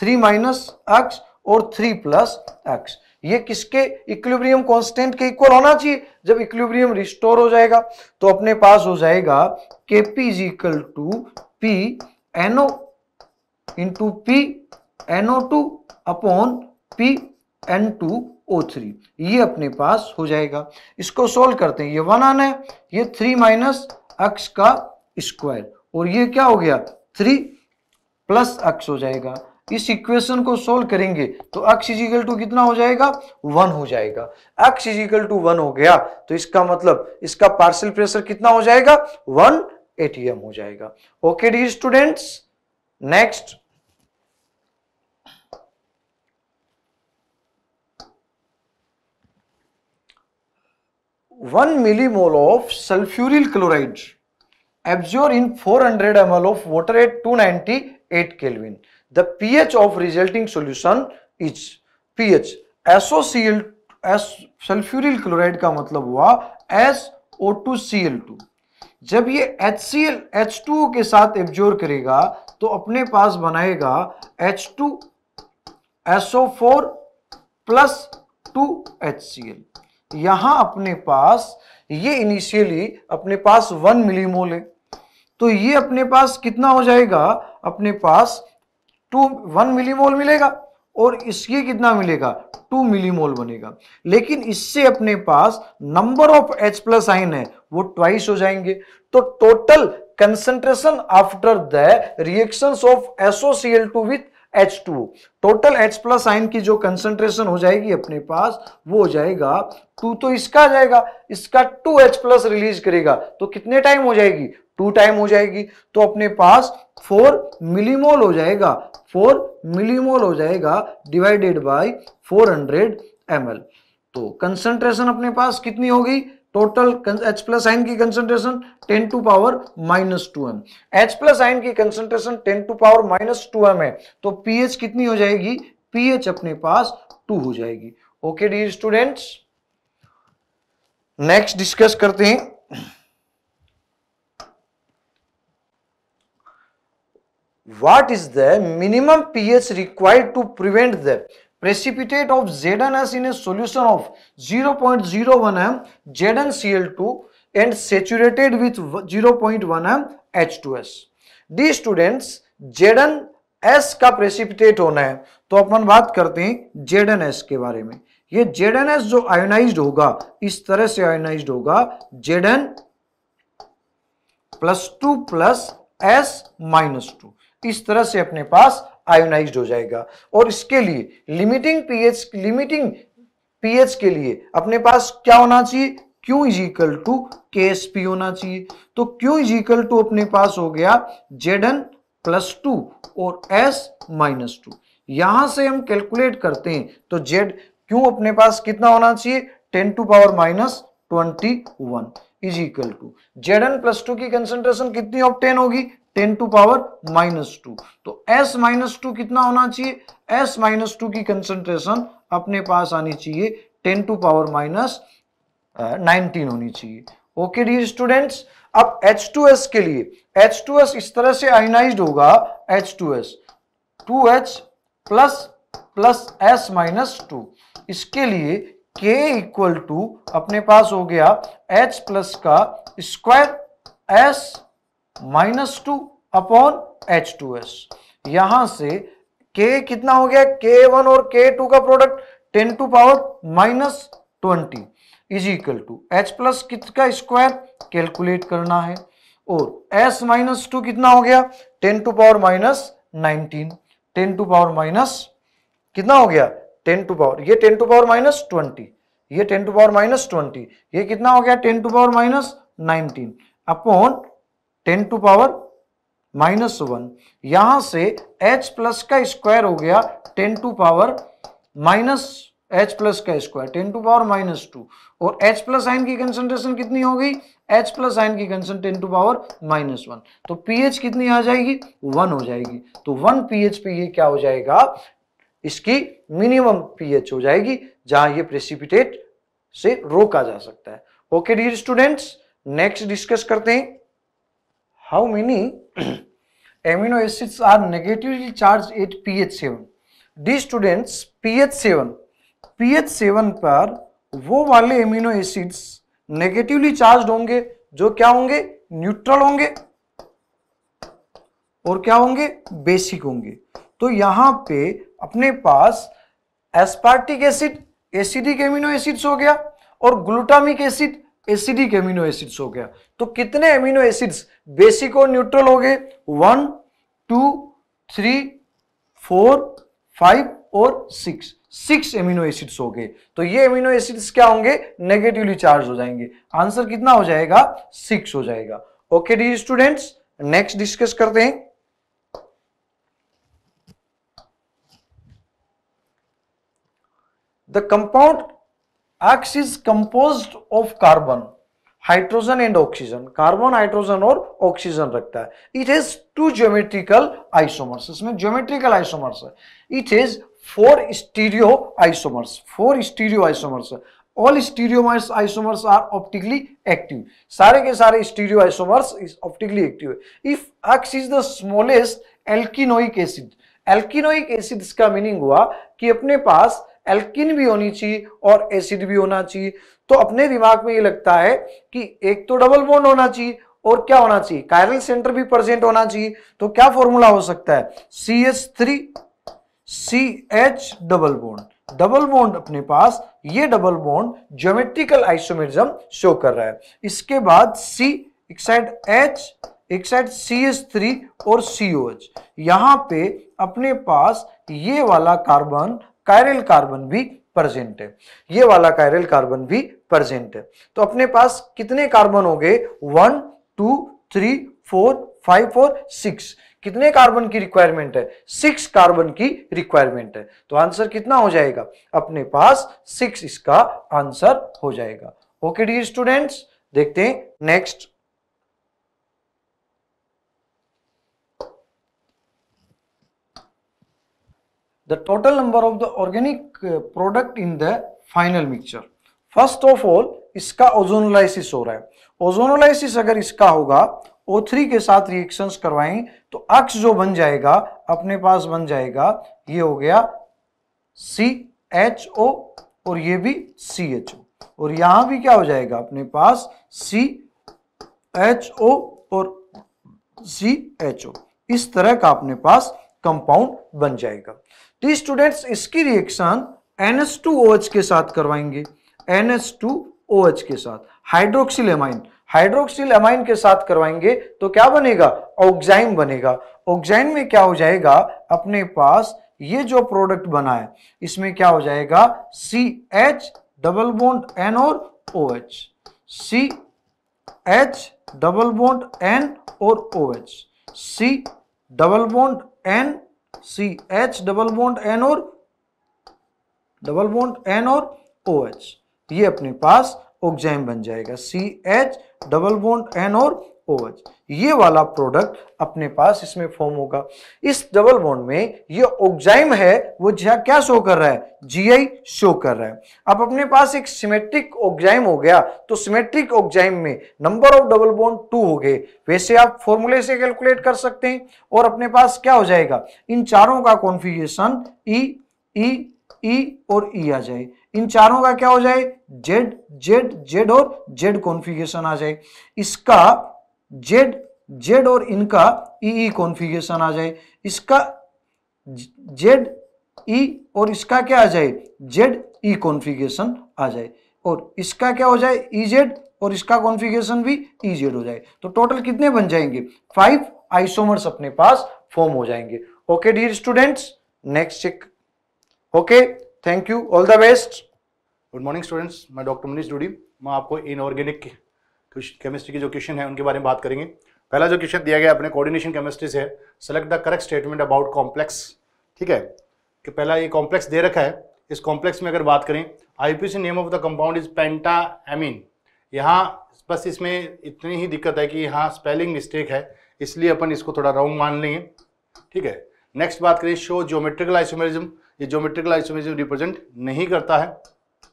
S4: three minus X और थ्री प्लस एक्स ये किसके इक्विब्रियम कांस्टेंट के इक्वल होना चाहिए जब इक्विब्रियम रिस्टोर हो जाएगा तो अपने पास हो जाएगा K P is equal to P NO two P NO two upon P N two O three ये अपने पास हो जाएगा इसको सोल्व करते हैं ये वन आना है ये थ्री माइनस अक्स का स्क्वायर और ये क्या हो गया थ्री प्लस अक्स हो जाएगा इस इक्वेशन को सोल्व करेंगे तो एक्स इजिकल टू कितना हो जाएगा वन हो जाएगा एक्स इजिकल टू वन हो गया तो इसका मतलब इसका पार्सल प्रेशर कितना हो जाएगा वन एटीएम हो जाएगा okay dear students next one millimole of sulphuryl chloride absorb in 400 water at two ninety eight kelvin the pH of resulting solution is pH SOCl S sulphuryl chloride का मतलब हुआ S O two C L two जब ये H C L H two के साथ एब्जोर करेगा तो अपने पास बनाएगा H two SO four plus two H C L यहां अपने पास ये इनिशियली अपने पास वन मिलीमोल है तो ये अपने पास कितना हो जाएगा अपने पास टू वन मिलीमोल मिलेगा और इसके कितना मिलेगा टू मिलीमोल बनेगा लेकिन इससे अपने पास number of H plus ion है वो ट्वाइस हो जाएंगे तो total concentration after the reaction of SOCl two with H two total H plus ion की जो कंसेंट्रेशन हो जाएगी अपने पास वो हो जाएगा टू तो इसका आ जाएगा इसका टू एच प्लस रिलीज करेगा तो कितने टाइम हो जाएगी टू टाइम हो जाएगी तो अपने पास फोर मिलीमोल हो जाएगा फोर मिलीमोल हो जाएगा divided by four hundred M तो कंसंट्रेशन अपने पास कितनी होगी टोटल एच प्लस आइन की concentration 10 to power minus two M H plus ion की concentration 10 to power minus two M है तो पीएच कितनी हो जाएगी पीएच अपने पास टू हो जाएगी okay dear students next discuss करते हैं what is the minimum pH required to prevent the precipitate of ZnS in a solution of 0.01 m ZnCl2 and saturated with 0.1 m H2S. Dear students ZN S का प्रेसिपिटेट होना है तो अपन बात करते हैं जेडन एस के बारे में ये जेडन एस जो आयोनाइज होगा इस तरह से आयोनाइज होगा ZN plus two plus S minus two इस तरह से अपने पास आयोनाइज हो जाएगा और इसके लिए लिमिटिंग पीएच लिमिटिंग पीएच के लिए अपने पास क्या होना चाहिए Q is equal to K S P होना चाहिए तो Q इज इक्वल टू अपने पास हो गया Zn प्लस टू और एस माइनस टू यहां से हम कैलकुलेट करते हैं तो जेड Q अपने पास कितना होना चाहिए ten to power minus twenty one is equal to Z N plus two की कंसेंट्रेशन कितनी ऑप्टेन होगी ten to power minus two तो एस माइनस टू कितना होना चाहिए एस माइनस टू की कंसेंट्रेशन अपने पास आनी चाहिए ten to power minus nineteen होनी चाहिए ओके डी स्टूडेंट्स अब H2S के लिए H2S इस तरह से आयनाइज होगा H2S 2H plus plus S minus two इसके लिए K इक्वल टू अपने पास हो गया H प्लस का square S minus two upon H two S यहां से के कितना हो गया के वन और के टू का product ten to power minus twenty is equal to H plus कितना स्क्वायर कैलकुलेट करना है और S माइनस टू कितना हो गया ten to power minus nineteen ten to power minus कितना हो गया टेन टू पावर ये ten to power minus twenty ये ten to power minus twenty ये कितना हो गया ten to power minus nineteen upon ten to power minus one यहां से एच प्लस का स्क्वायर हो गया ten to power minus H plus का square ten to power minus two और एच प्लस आइन की कंसेंट्रेशन कितनी हो गई एच प्लस आइन की कंसेंट ten to power minus one तो पीएच कितनी आ जाएगी वन हो जाएगी तो वन पीएच पे ये क्या हो जाएगा इसकी मिनिमम पीएच हो जाएगी जहां ये प्रेसिपिटेट से रोका जा सकता है okay dear students next discuss करते हैं how many acids are are charge at P H seven dear students P H seven P H seven पर वो वाले एमिनो एसिड्स नेगेटिवली चार्ज होंगे जो क्या होंगे न्यूट्रल होंगे और क्या होंगे बेसिक होंगे तो यहाँ पे अपने पास aspartic acid acidic amino acids हो गया और glutamic acid acidic amino acids हो गया तो कितने एमिनो एसिड्स बेसिक और न्यूट्रल हो गए one two three four five और सिक्स सिक्स एमिनो एसिड्स हो गए तो ये एमिनो एसिड्स क्या होंगे नेगेटिवली चार्ज हो जाएंगे आंसर कितना हो जाएगा सिक्स हो जाएगा okay dear students next discuss करते हैं the compound X is composed of carbon, hydrogen and oxygen. Carbon, hydrogen और oxygen रखता है. It has two geometrical isomers. इसमें geometrical isomers है. It has four stereo isomers. Four stereo isomers है. ऑल स्टीरियोमाइस आइसोमर्स आर ऑप्टिकली एक्टिव सारे के सारे स्टीरियो आइसोमर्स ऑप्टिकली एक्टिव है if X is the smallest alkenoic acid alkenoic acids का मीनिंग हुआ कि अपने पास एल्किन भी होनी चाहिए और एसिड भी होना चाहिए तो अपने दिमाग में ये लगता है कि एक तो डबल बॉन्ड होना चाहिए और क्या होना चाहिए कायरल सेंटर भी प्रेजेंट होना चाहिए तो क्या फॉर्मूला हो सकता है C S three C H double bond double bond अपने पास ये double bond geometrical isomerism show कर रहा है इसके बाद सी एक साइड एच एक साइड सी एस थ्री और सी ओ एच यहां पर अपने पास ये वाला कार्बन कायरल कार्बन भी प्रेजेंट है ये वाला कायरल कार्बन भी प्रेजेंट है तो अपने पास कितने कार्बन हो गए one two three four five four six कितने कार्बन की रिक्वायरमेंट है सिक्स कार्बन की रिक्वायरमेंट है तो आंसर कितना हो जाएगा अपने पास सिक्स इसका आंसर हो जाएगा ओके डी स्टूडेंट्स देखते हैं next the total number of the organic uh, product in the final mixture first of all इसका ओजोनोलाइसिस हो रहा है ओजोनोलाइसिस अगर इसका होगा O3 के साथ रिएक्शन करवाएं तो अक्स जो बन जाएगा अपने पास बन जाएगा ये हो गया सी एच ओ और ये भी सी एच ओ और यहां भी क्या हो जाएगा अपने पास सी एच ओ और सी एच ओ इस तरह का अपने पास कंपाउंड बन जाएगा तो स्टूडेंट्स इसकी रिएक्शन एच के साथ करवाएंगे एच के साथ हाइड्रोक्सिल एमाइन हाइड्रोक्सिल एमाइन के साथ करवाएंगे तो क्या बनेगा ऑक्साइन बनेगा ऑक्साइन में क्या हो जाएगा अपने पास ये जो प्रोडक्ट बना है इसमें क्या हो जाएगा C H double bond N और O H C H double bond N और O H C double bond N C H double bond N और डबल बोन्ड एन और ओ एच ये अपने पास ऑक्जाइम बन जाएगा C H double bond N और ओ एच ये वाला प्रोडक्ट अपने पास इसमें फॉर्म होगा इस डबल बॉन्ड में ये ऑक्जाइम है वो जहाँ क्या शो कर रहा है जीआई शो कर रहा है अब अपने पास एक सिमेट्रिक ऑक्जाइम हो गया तो सिमेट्रिक ऑक्जाइम में number of double bond two हो गए वैसे आप फॉर्मूले से कैलकुलेट कर सकते हैं और अपने पास क्या हो जाएगा इन चारों का configuration E e, e, E और E आ जाए इन चारों का क्या हो जाए जेड जेड जेड और जेड कॉन्फिगेशन आ जाए इसका जेड जेड और इनका ई ई कॉन्फिगेशन आ जाए इसका जेड ई और इसका क्या आ जाए जेड ई कॉन्फिगेशन आ जाए और इसका क्या हो जाए ई जेड और इसका कॉन्फिगेशन भी ई जेड हो जाए तो टोटल कितने बन जाएंगे फाइव आइसोमर्स अपने पास फॉर्म हो जाएंगे okay dear students
S5: next check okay thank you all the best good morning students मैं डॉक्टर मनीष जुड़ी मैं आपको इनऑर्गेनिक केमिस्ट्री के जो क्वेश्चन है उनके बारे में बात करेंगे पहला जो क्वेश्चन दिया गया अपने कोऑर्डिनेशन केमिस्ट्री से select the correct statement about complex ठीक है कि पहला ये कॉम्प्लेक्स दे रखा है इस कॉम्प्लेक्स में अगर बात करें C name of the compound is penta amine यहाँ बस इसमें इतनी ही दिक्कत है कि यहाँ स्पेलिंग मिस्टेक है इसलिए अपन इसको थोड़ा रॉन्ग मान लेंगे ठीक है नेक्स्ट बात करें शो ज्योमेट्रिकल आइसोमेरिज्म ये ज्योमेट्रिकल आइसोमेरिज्म रिप्रेजेंट नहीं करता है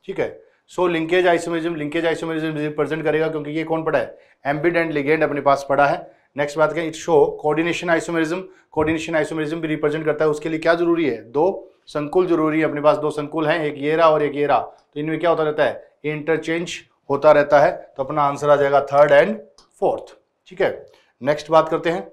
S5: ठीक है so linkage isomerism linkage isomerism represent करेगा क्योंकि ये कौन पढ़ा है एम्बिड एंड लिगेंड अपने पास पढ़ा है नेक्स्ट बात करें it show coordination isomerism coordination isomerism भी रिप्रेजेंट करता है उसके लिए क्या जरूरी है दो संकुल जरूरी है अपने पास दो संकुल हैं एक ये रहा और एक ये रहा तो इनमें क्या होता रहता है इंटरचेंज होता रहता है तो अपना आंसर आ जाएगा थर्ड एंड फोर्थ ठीक है नेक्स्ट बात करते हैं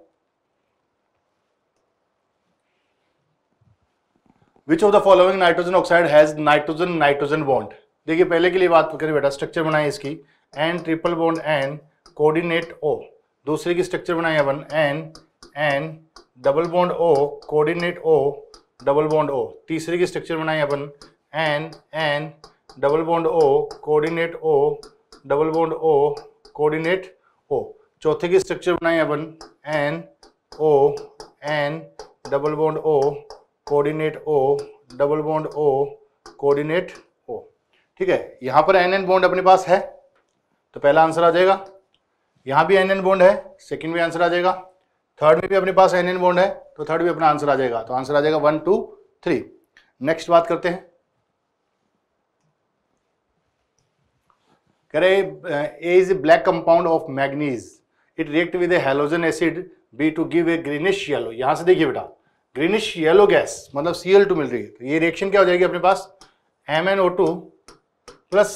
S5: which of the following nitrogen oxide has nitrogen nitrogen bond देखिए पहले के लिए बात करें बेटा स्ट्रक्चर बनाए इसकी N triple bond N coordinate O दूसरे की स्ट्रक्चर बनाए अपन N N double bond O coordinate O double bond O तीसरे की स्ट्रक्चर बनाए अपन N N double bond O coordinate O double bond O coordinate O चौथे की स्ट्रक्चर बनाए अपन N O N double bond O coordinate O double bond O coordinate ठीक है यहां पर एन एन बॉन्ड अपने पास है तो पहला आंसर आ जाएगा यहां भी एन एन बॉन्ड है सेकेंड भी आंसर आ जाएगा थर्ड में भी अपने पास एन एन बॉन्ड है तो थर्ड भी अपना आंसर आ जाएगा तो आंसर आ जाएगा वन टू थ्री नेक्स्ट बात करते हैं करे A is a black compound of manganese it react with a halogen acid B to give a greenish yellow यहां से देखिए बेटा ग्रीनिश येलो गैस मतलब सी एल टू मिल रही है तो ये रिएक्शन क्या हो जाएगी अपने पास M N O two plus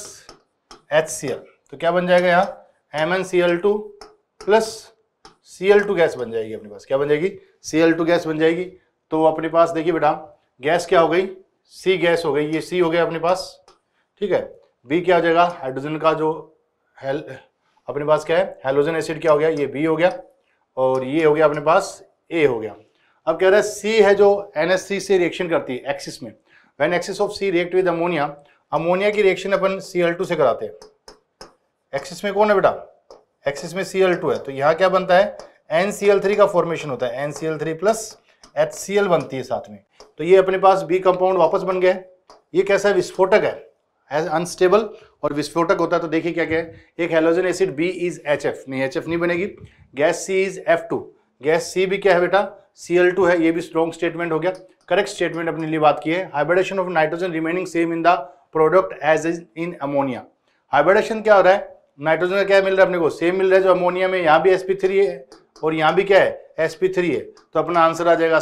S5: H C L तो क्या बन जाएगा यहाँ M N C L two plus C L two gas बन जाएगी अपने पास क्या बन जाएगी सी एल टू गैस बन जाएगी तो अपने पास देखिए बेटा गैस क्या हो गई सी गैस हो गई ये सी हो गया अपने पास ठीक है बी क्या हो जाएगा हाइड्रोजन का जो हेल अपने पास क्या है हेलोजन एसिड क्या हो गया ये बी हो गया और ये हो गया अपने पास ए हो गया अब कह रहा है सी है जो एन से रिएक्शन करती है एक्सिस में when excess of C react with ammonia ammonia की रिएक्शन अपन सी एल टू से कराते हैं एक्सिस में कौन है बेटा एक्सिस में सी एल टू है तो यहाँ क्या बनता है एन सी एल थ्री का फॉर्मेशन होता है N C L three plus H C L बनती है साथ में तो ये अपने पास बी कंपाउंड वापस बन गया है ये कैसा विस्फोटक है एज अनस्टेबल और विस्फोटक होता है तो देखिए क्या क्या है एक halogen acid B is H F नहीं एच एफ नहीं बनेगी gas C is F two gas C भी क्या है बेटा सी एल टू है ये भी स्ट्रॉन्ग स्टेटमेंट हो गया करेक्ट स्टेटमेंट अपने लिए बात की है hybridisation of nitrogen remaining same in the product as is in ammonia hybridisation क्या हो रहा है नाइट्रोजन का क्या मिल रहा है अपने को सेम मिल रहा है जो अमोनिया में यहाँ भी एस है और यहाँ भी क्या है एस है तो अपना आंसर आ जाएगा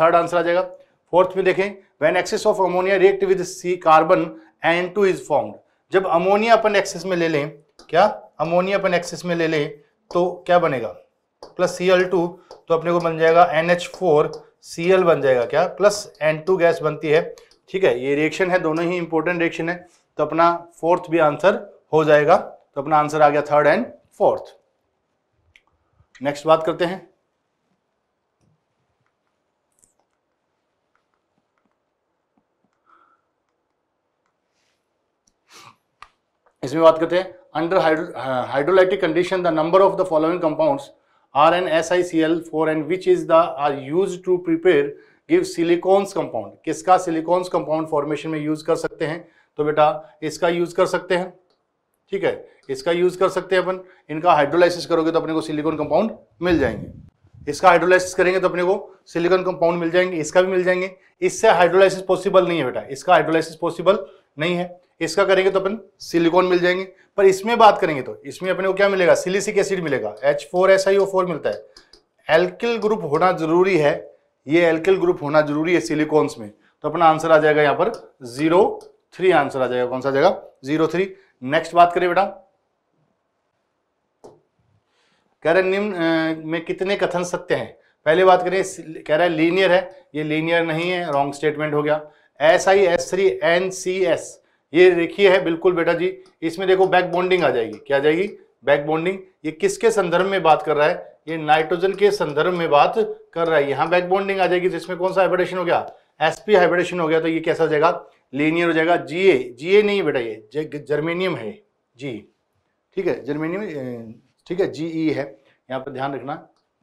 S5: थर्ड आंसर आ जाएगा फोर्थ में देखें when excess of ammonia react with C carbon N two is formed जब अमोनिया अपन एक्सेस में ले लें क्या अमोनिया अपन एक्सेस में ले लें तो क्या बनेगा प्लस सी एल टू तो अपने को बन जाएगा N H four C L बन जाएगा क्या प्लस एन टू गैस बनती है ठीक है ये रिएक्शन है दोनों ही इंपॉर्टेंट रिएक्शन है तो अपना फोर्थ भी आंसर हो जाएगा तो अपना आंसर आ गया थर्ड एंड फोर्थ नेक्स्ट बात करते हैं इसमें बात करते हैं under hydrolytic condition the number of the following compounds are N S I C L four and which is the are use to prepare give silicones compound किसका सिलिकॉन्स कंपाउंड फॉर्मेशन में यूज कर सकते हैं तो बेटा इसका यूज कर सकते हैं ठीक है इसका यूज कर सकते हैं अपन इनका हाइड्रोलाइसिस करोगे तो अपने को सिलिकॉन कंपाउंड मिल जाएंगे इसका हाइड्रोलाइसिस करेंगे तो अपने को सिलिकॉन कंपाउंड मिल जाएंगे इसका भी मिल जाएंगे इससे हाइड्रोलाइसिस पॉसिबल नहीं है बेटा इसका हाइड्रोलाइसिस पॉसिबल नहीं है इसका करेंगे तो अपन सिलिकॉन मिल जाएंगे पर इसमें बात करेंगे तो इसमें अपने को क्या मिलेगा सिलिसिक एसिड मिलेगा H four S I O four मिलता है एल्किल ग्रुप होना जरूरी है ये एल्किल ग्रुप होना जरूरी है सिलिकॉन्स में तो अपना आंसर आ जाएगा यहाँ पर जीरो थ्री आंसर आ जाएगा कौन सा जाएगा जीरो थ्री नेक्स्ट बात करें बेटा कह रहे निम्न में कितने कथन सत्य हैं पहले बात करें कह रहा है लीनियर है ये लीनियर नहीं है रॉन्ग स्टेटमेंट हो गया S I S three N C S ये देखिए है बिल्कुल बेटा जी इसमें देखो बैक बॉन्डिंग आ जाएगी क्या आ जाएगी बैक बॉन्डिंग ये किसके संदर्भ में बात कर रहा है ये नाइट्रोजन के संदर्भ में बात कर रहा है यहाँ बैक बॉन्डिंग आ जाएगी जिसमें कौन सा हाइब्रिडेशन हो गया एसपी हाइब्रिडेशन हो गया तो ये कैसा हो जाएगा लीनियर हो जाएगा जीए जीए नहीं बेटा ये जर्मेनियम है जी ठीक है जर्मेनियम ठीक है जीई e है यहाँ पर ध्यान रखना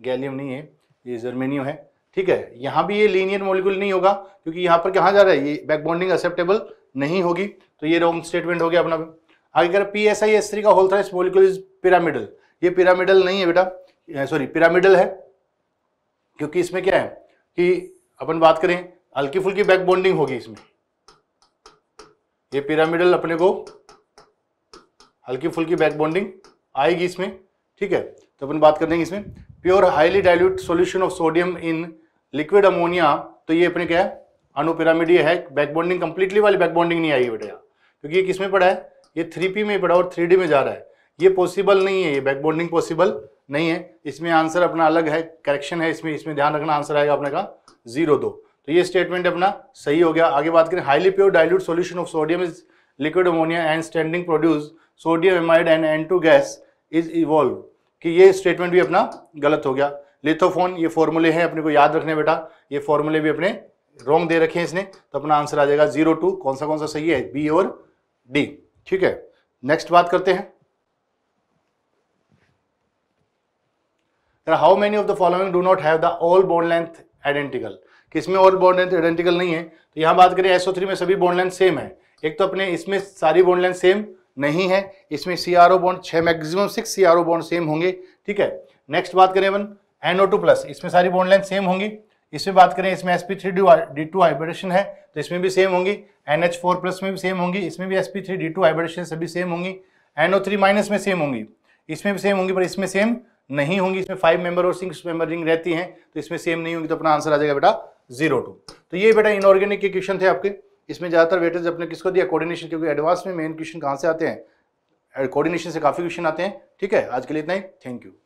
S5: गैलियम नहीं है ये जर्मेनियम है ठीक है यहाँ भी ये लीनियर मोलिकुल नहीं होगा क्योंकि यहाँ पर कहाँ जा रहा है ये बैक बॉन्डिंग एक्सेप्टेबल नहीं होगी तो ये रॉन्ग स्टेटमेंट हो गया अपना आगे अगर P S I S three का होल था इस मोलिकुल इज पिरामिडल ये पिरामिडल नहीं है बेटा सॉरी पिरामिडल है क्योंकि इसमें क्या है कि अपन बात करें हल्की फुल्की बैक बॉन्डिंग होगी इसमें ये पिरामिडल अपने को हल्की फुल्की बैक बॉन्डिंग आएगी इसमें ठीक है तो अपन बात कर देंगे इसमें pure highly dilute solution of sodium in liquid ammonia तो ये अपने क्या है अनुपिरामिड ये है बैक बॉन्डिंग कंप्लीटली वाली बैक बॉन्डिंग नहीं आई बेटा क्योंकि ये किसमें पड़ा है ये थ्री में पड़ा और थ्री में जा रहा है ये पॉसिबल नहीं है ये बैक बॉन्डिंग पॉसिबल नहीं है इसमें आंसर अपना अलग है करेक्शन है इसमें इसमें ध्यान रखना आंसर आएगा अपने का जीरो दो तो ये स्टेटमेंट अपना सही हो गया आगे बात करें highly pure dilute solution of sodium is liquid ammonia and standing produce sodium amide and N two gas is evolve कि ये स्टेटमेंट भी अपना गलत हो गया लिथोफोन ये फॉर्मूले हैं अपने को याद रखने बेटा ये फॉर्मूले भी अपने रॉन्ग दे रखे हैं इसने तो अपना आंसर आ जाएगा जीरो टू कौन सा कौन सा सही है बी और डी ठीक है नेक्स्ट बात करते हैं how many of the following following not have the the bond length identical कि किसमें ऑल बोन लेंथ आइडेंटिकल नहीं है तो यहाँ बात करें एसओ थ्री में सभी बोन लेंथ सेम है एक तो अपने इसमें सारी बोन लेंथ सेम नहीं है इसमें सी आर ओ बॉन्ड छः maximum six C R O bond same होंगे ठीक है नेक्स्ट बात करें अपन एन ओ टू प्लस इसमें सारी बोन लेंथ सेम होंगी इसमें बात करें इसमें S P three D two hybridisation है तो इसमें भी सेम होंगी एन एच फोर प्लस में भी सेम होंगी इसमें भी S P three D two hybridisation सभी सेम होंगी एन ओ थ्री माइनस में सेम होंगी इसमें भी सेम होंगी पर इसमें सेम नहीं होंगी इसमें फाइव मेंबर और सिक्स मेंबर रिंग रहती हैं तो इसमें सेम नहीं होगी तो अपना आंसर आ जाएगा बेटा जीरो टू तो ये बेटा इनऑर्गेनिक के क्वेश्चन थे आपके इसमें ज़्यादातर वेटर्स अपने किसको दिया कोऑर्डिनेशन क्योंकि एडवांस में मेन क्वेश्चन कहाँ से आते हैं कोऑर्डिनेशन से काफ़ी क्वेश्चन आते हैं ठीक है आज के लिए इतना ही थैंक यू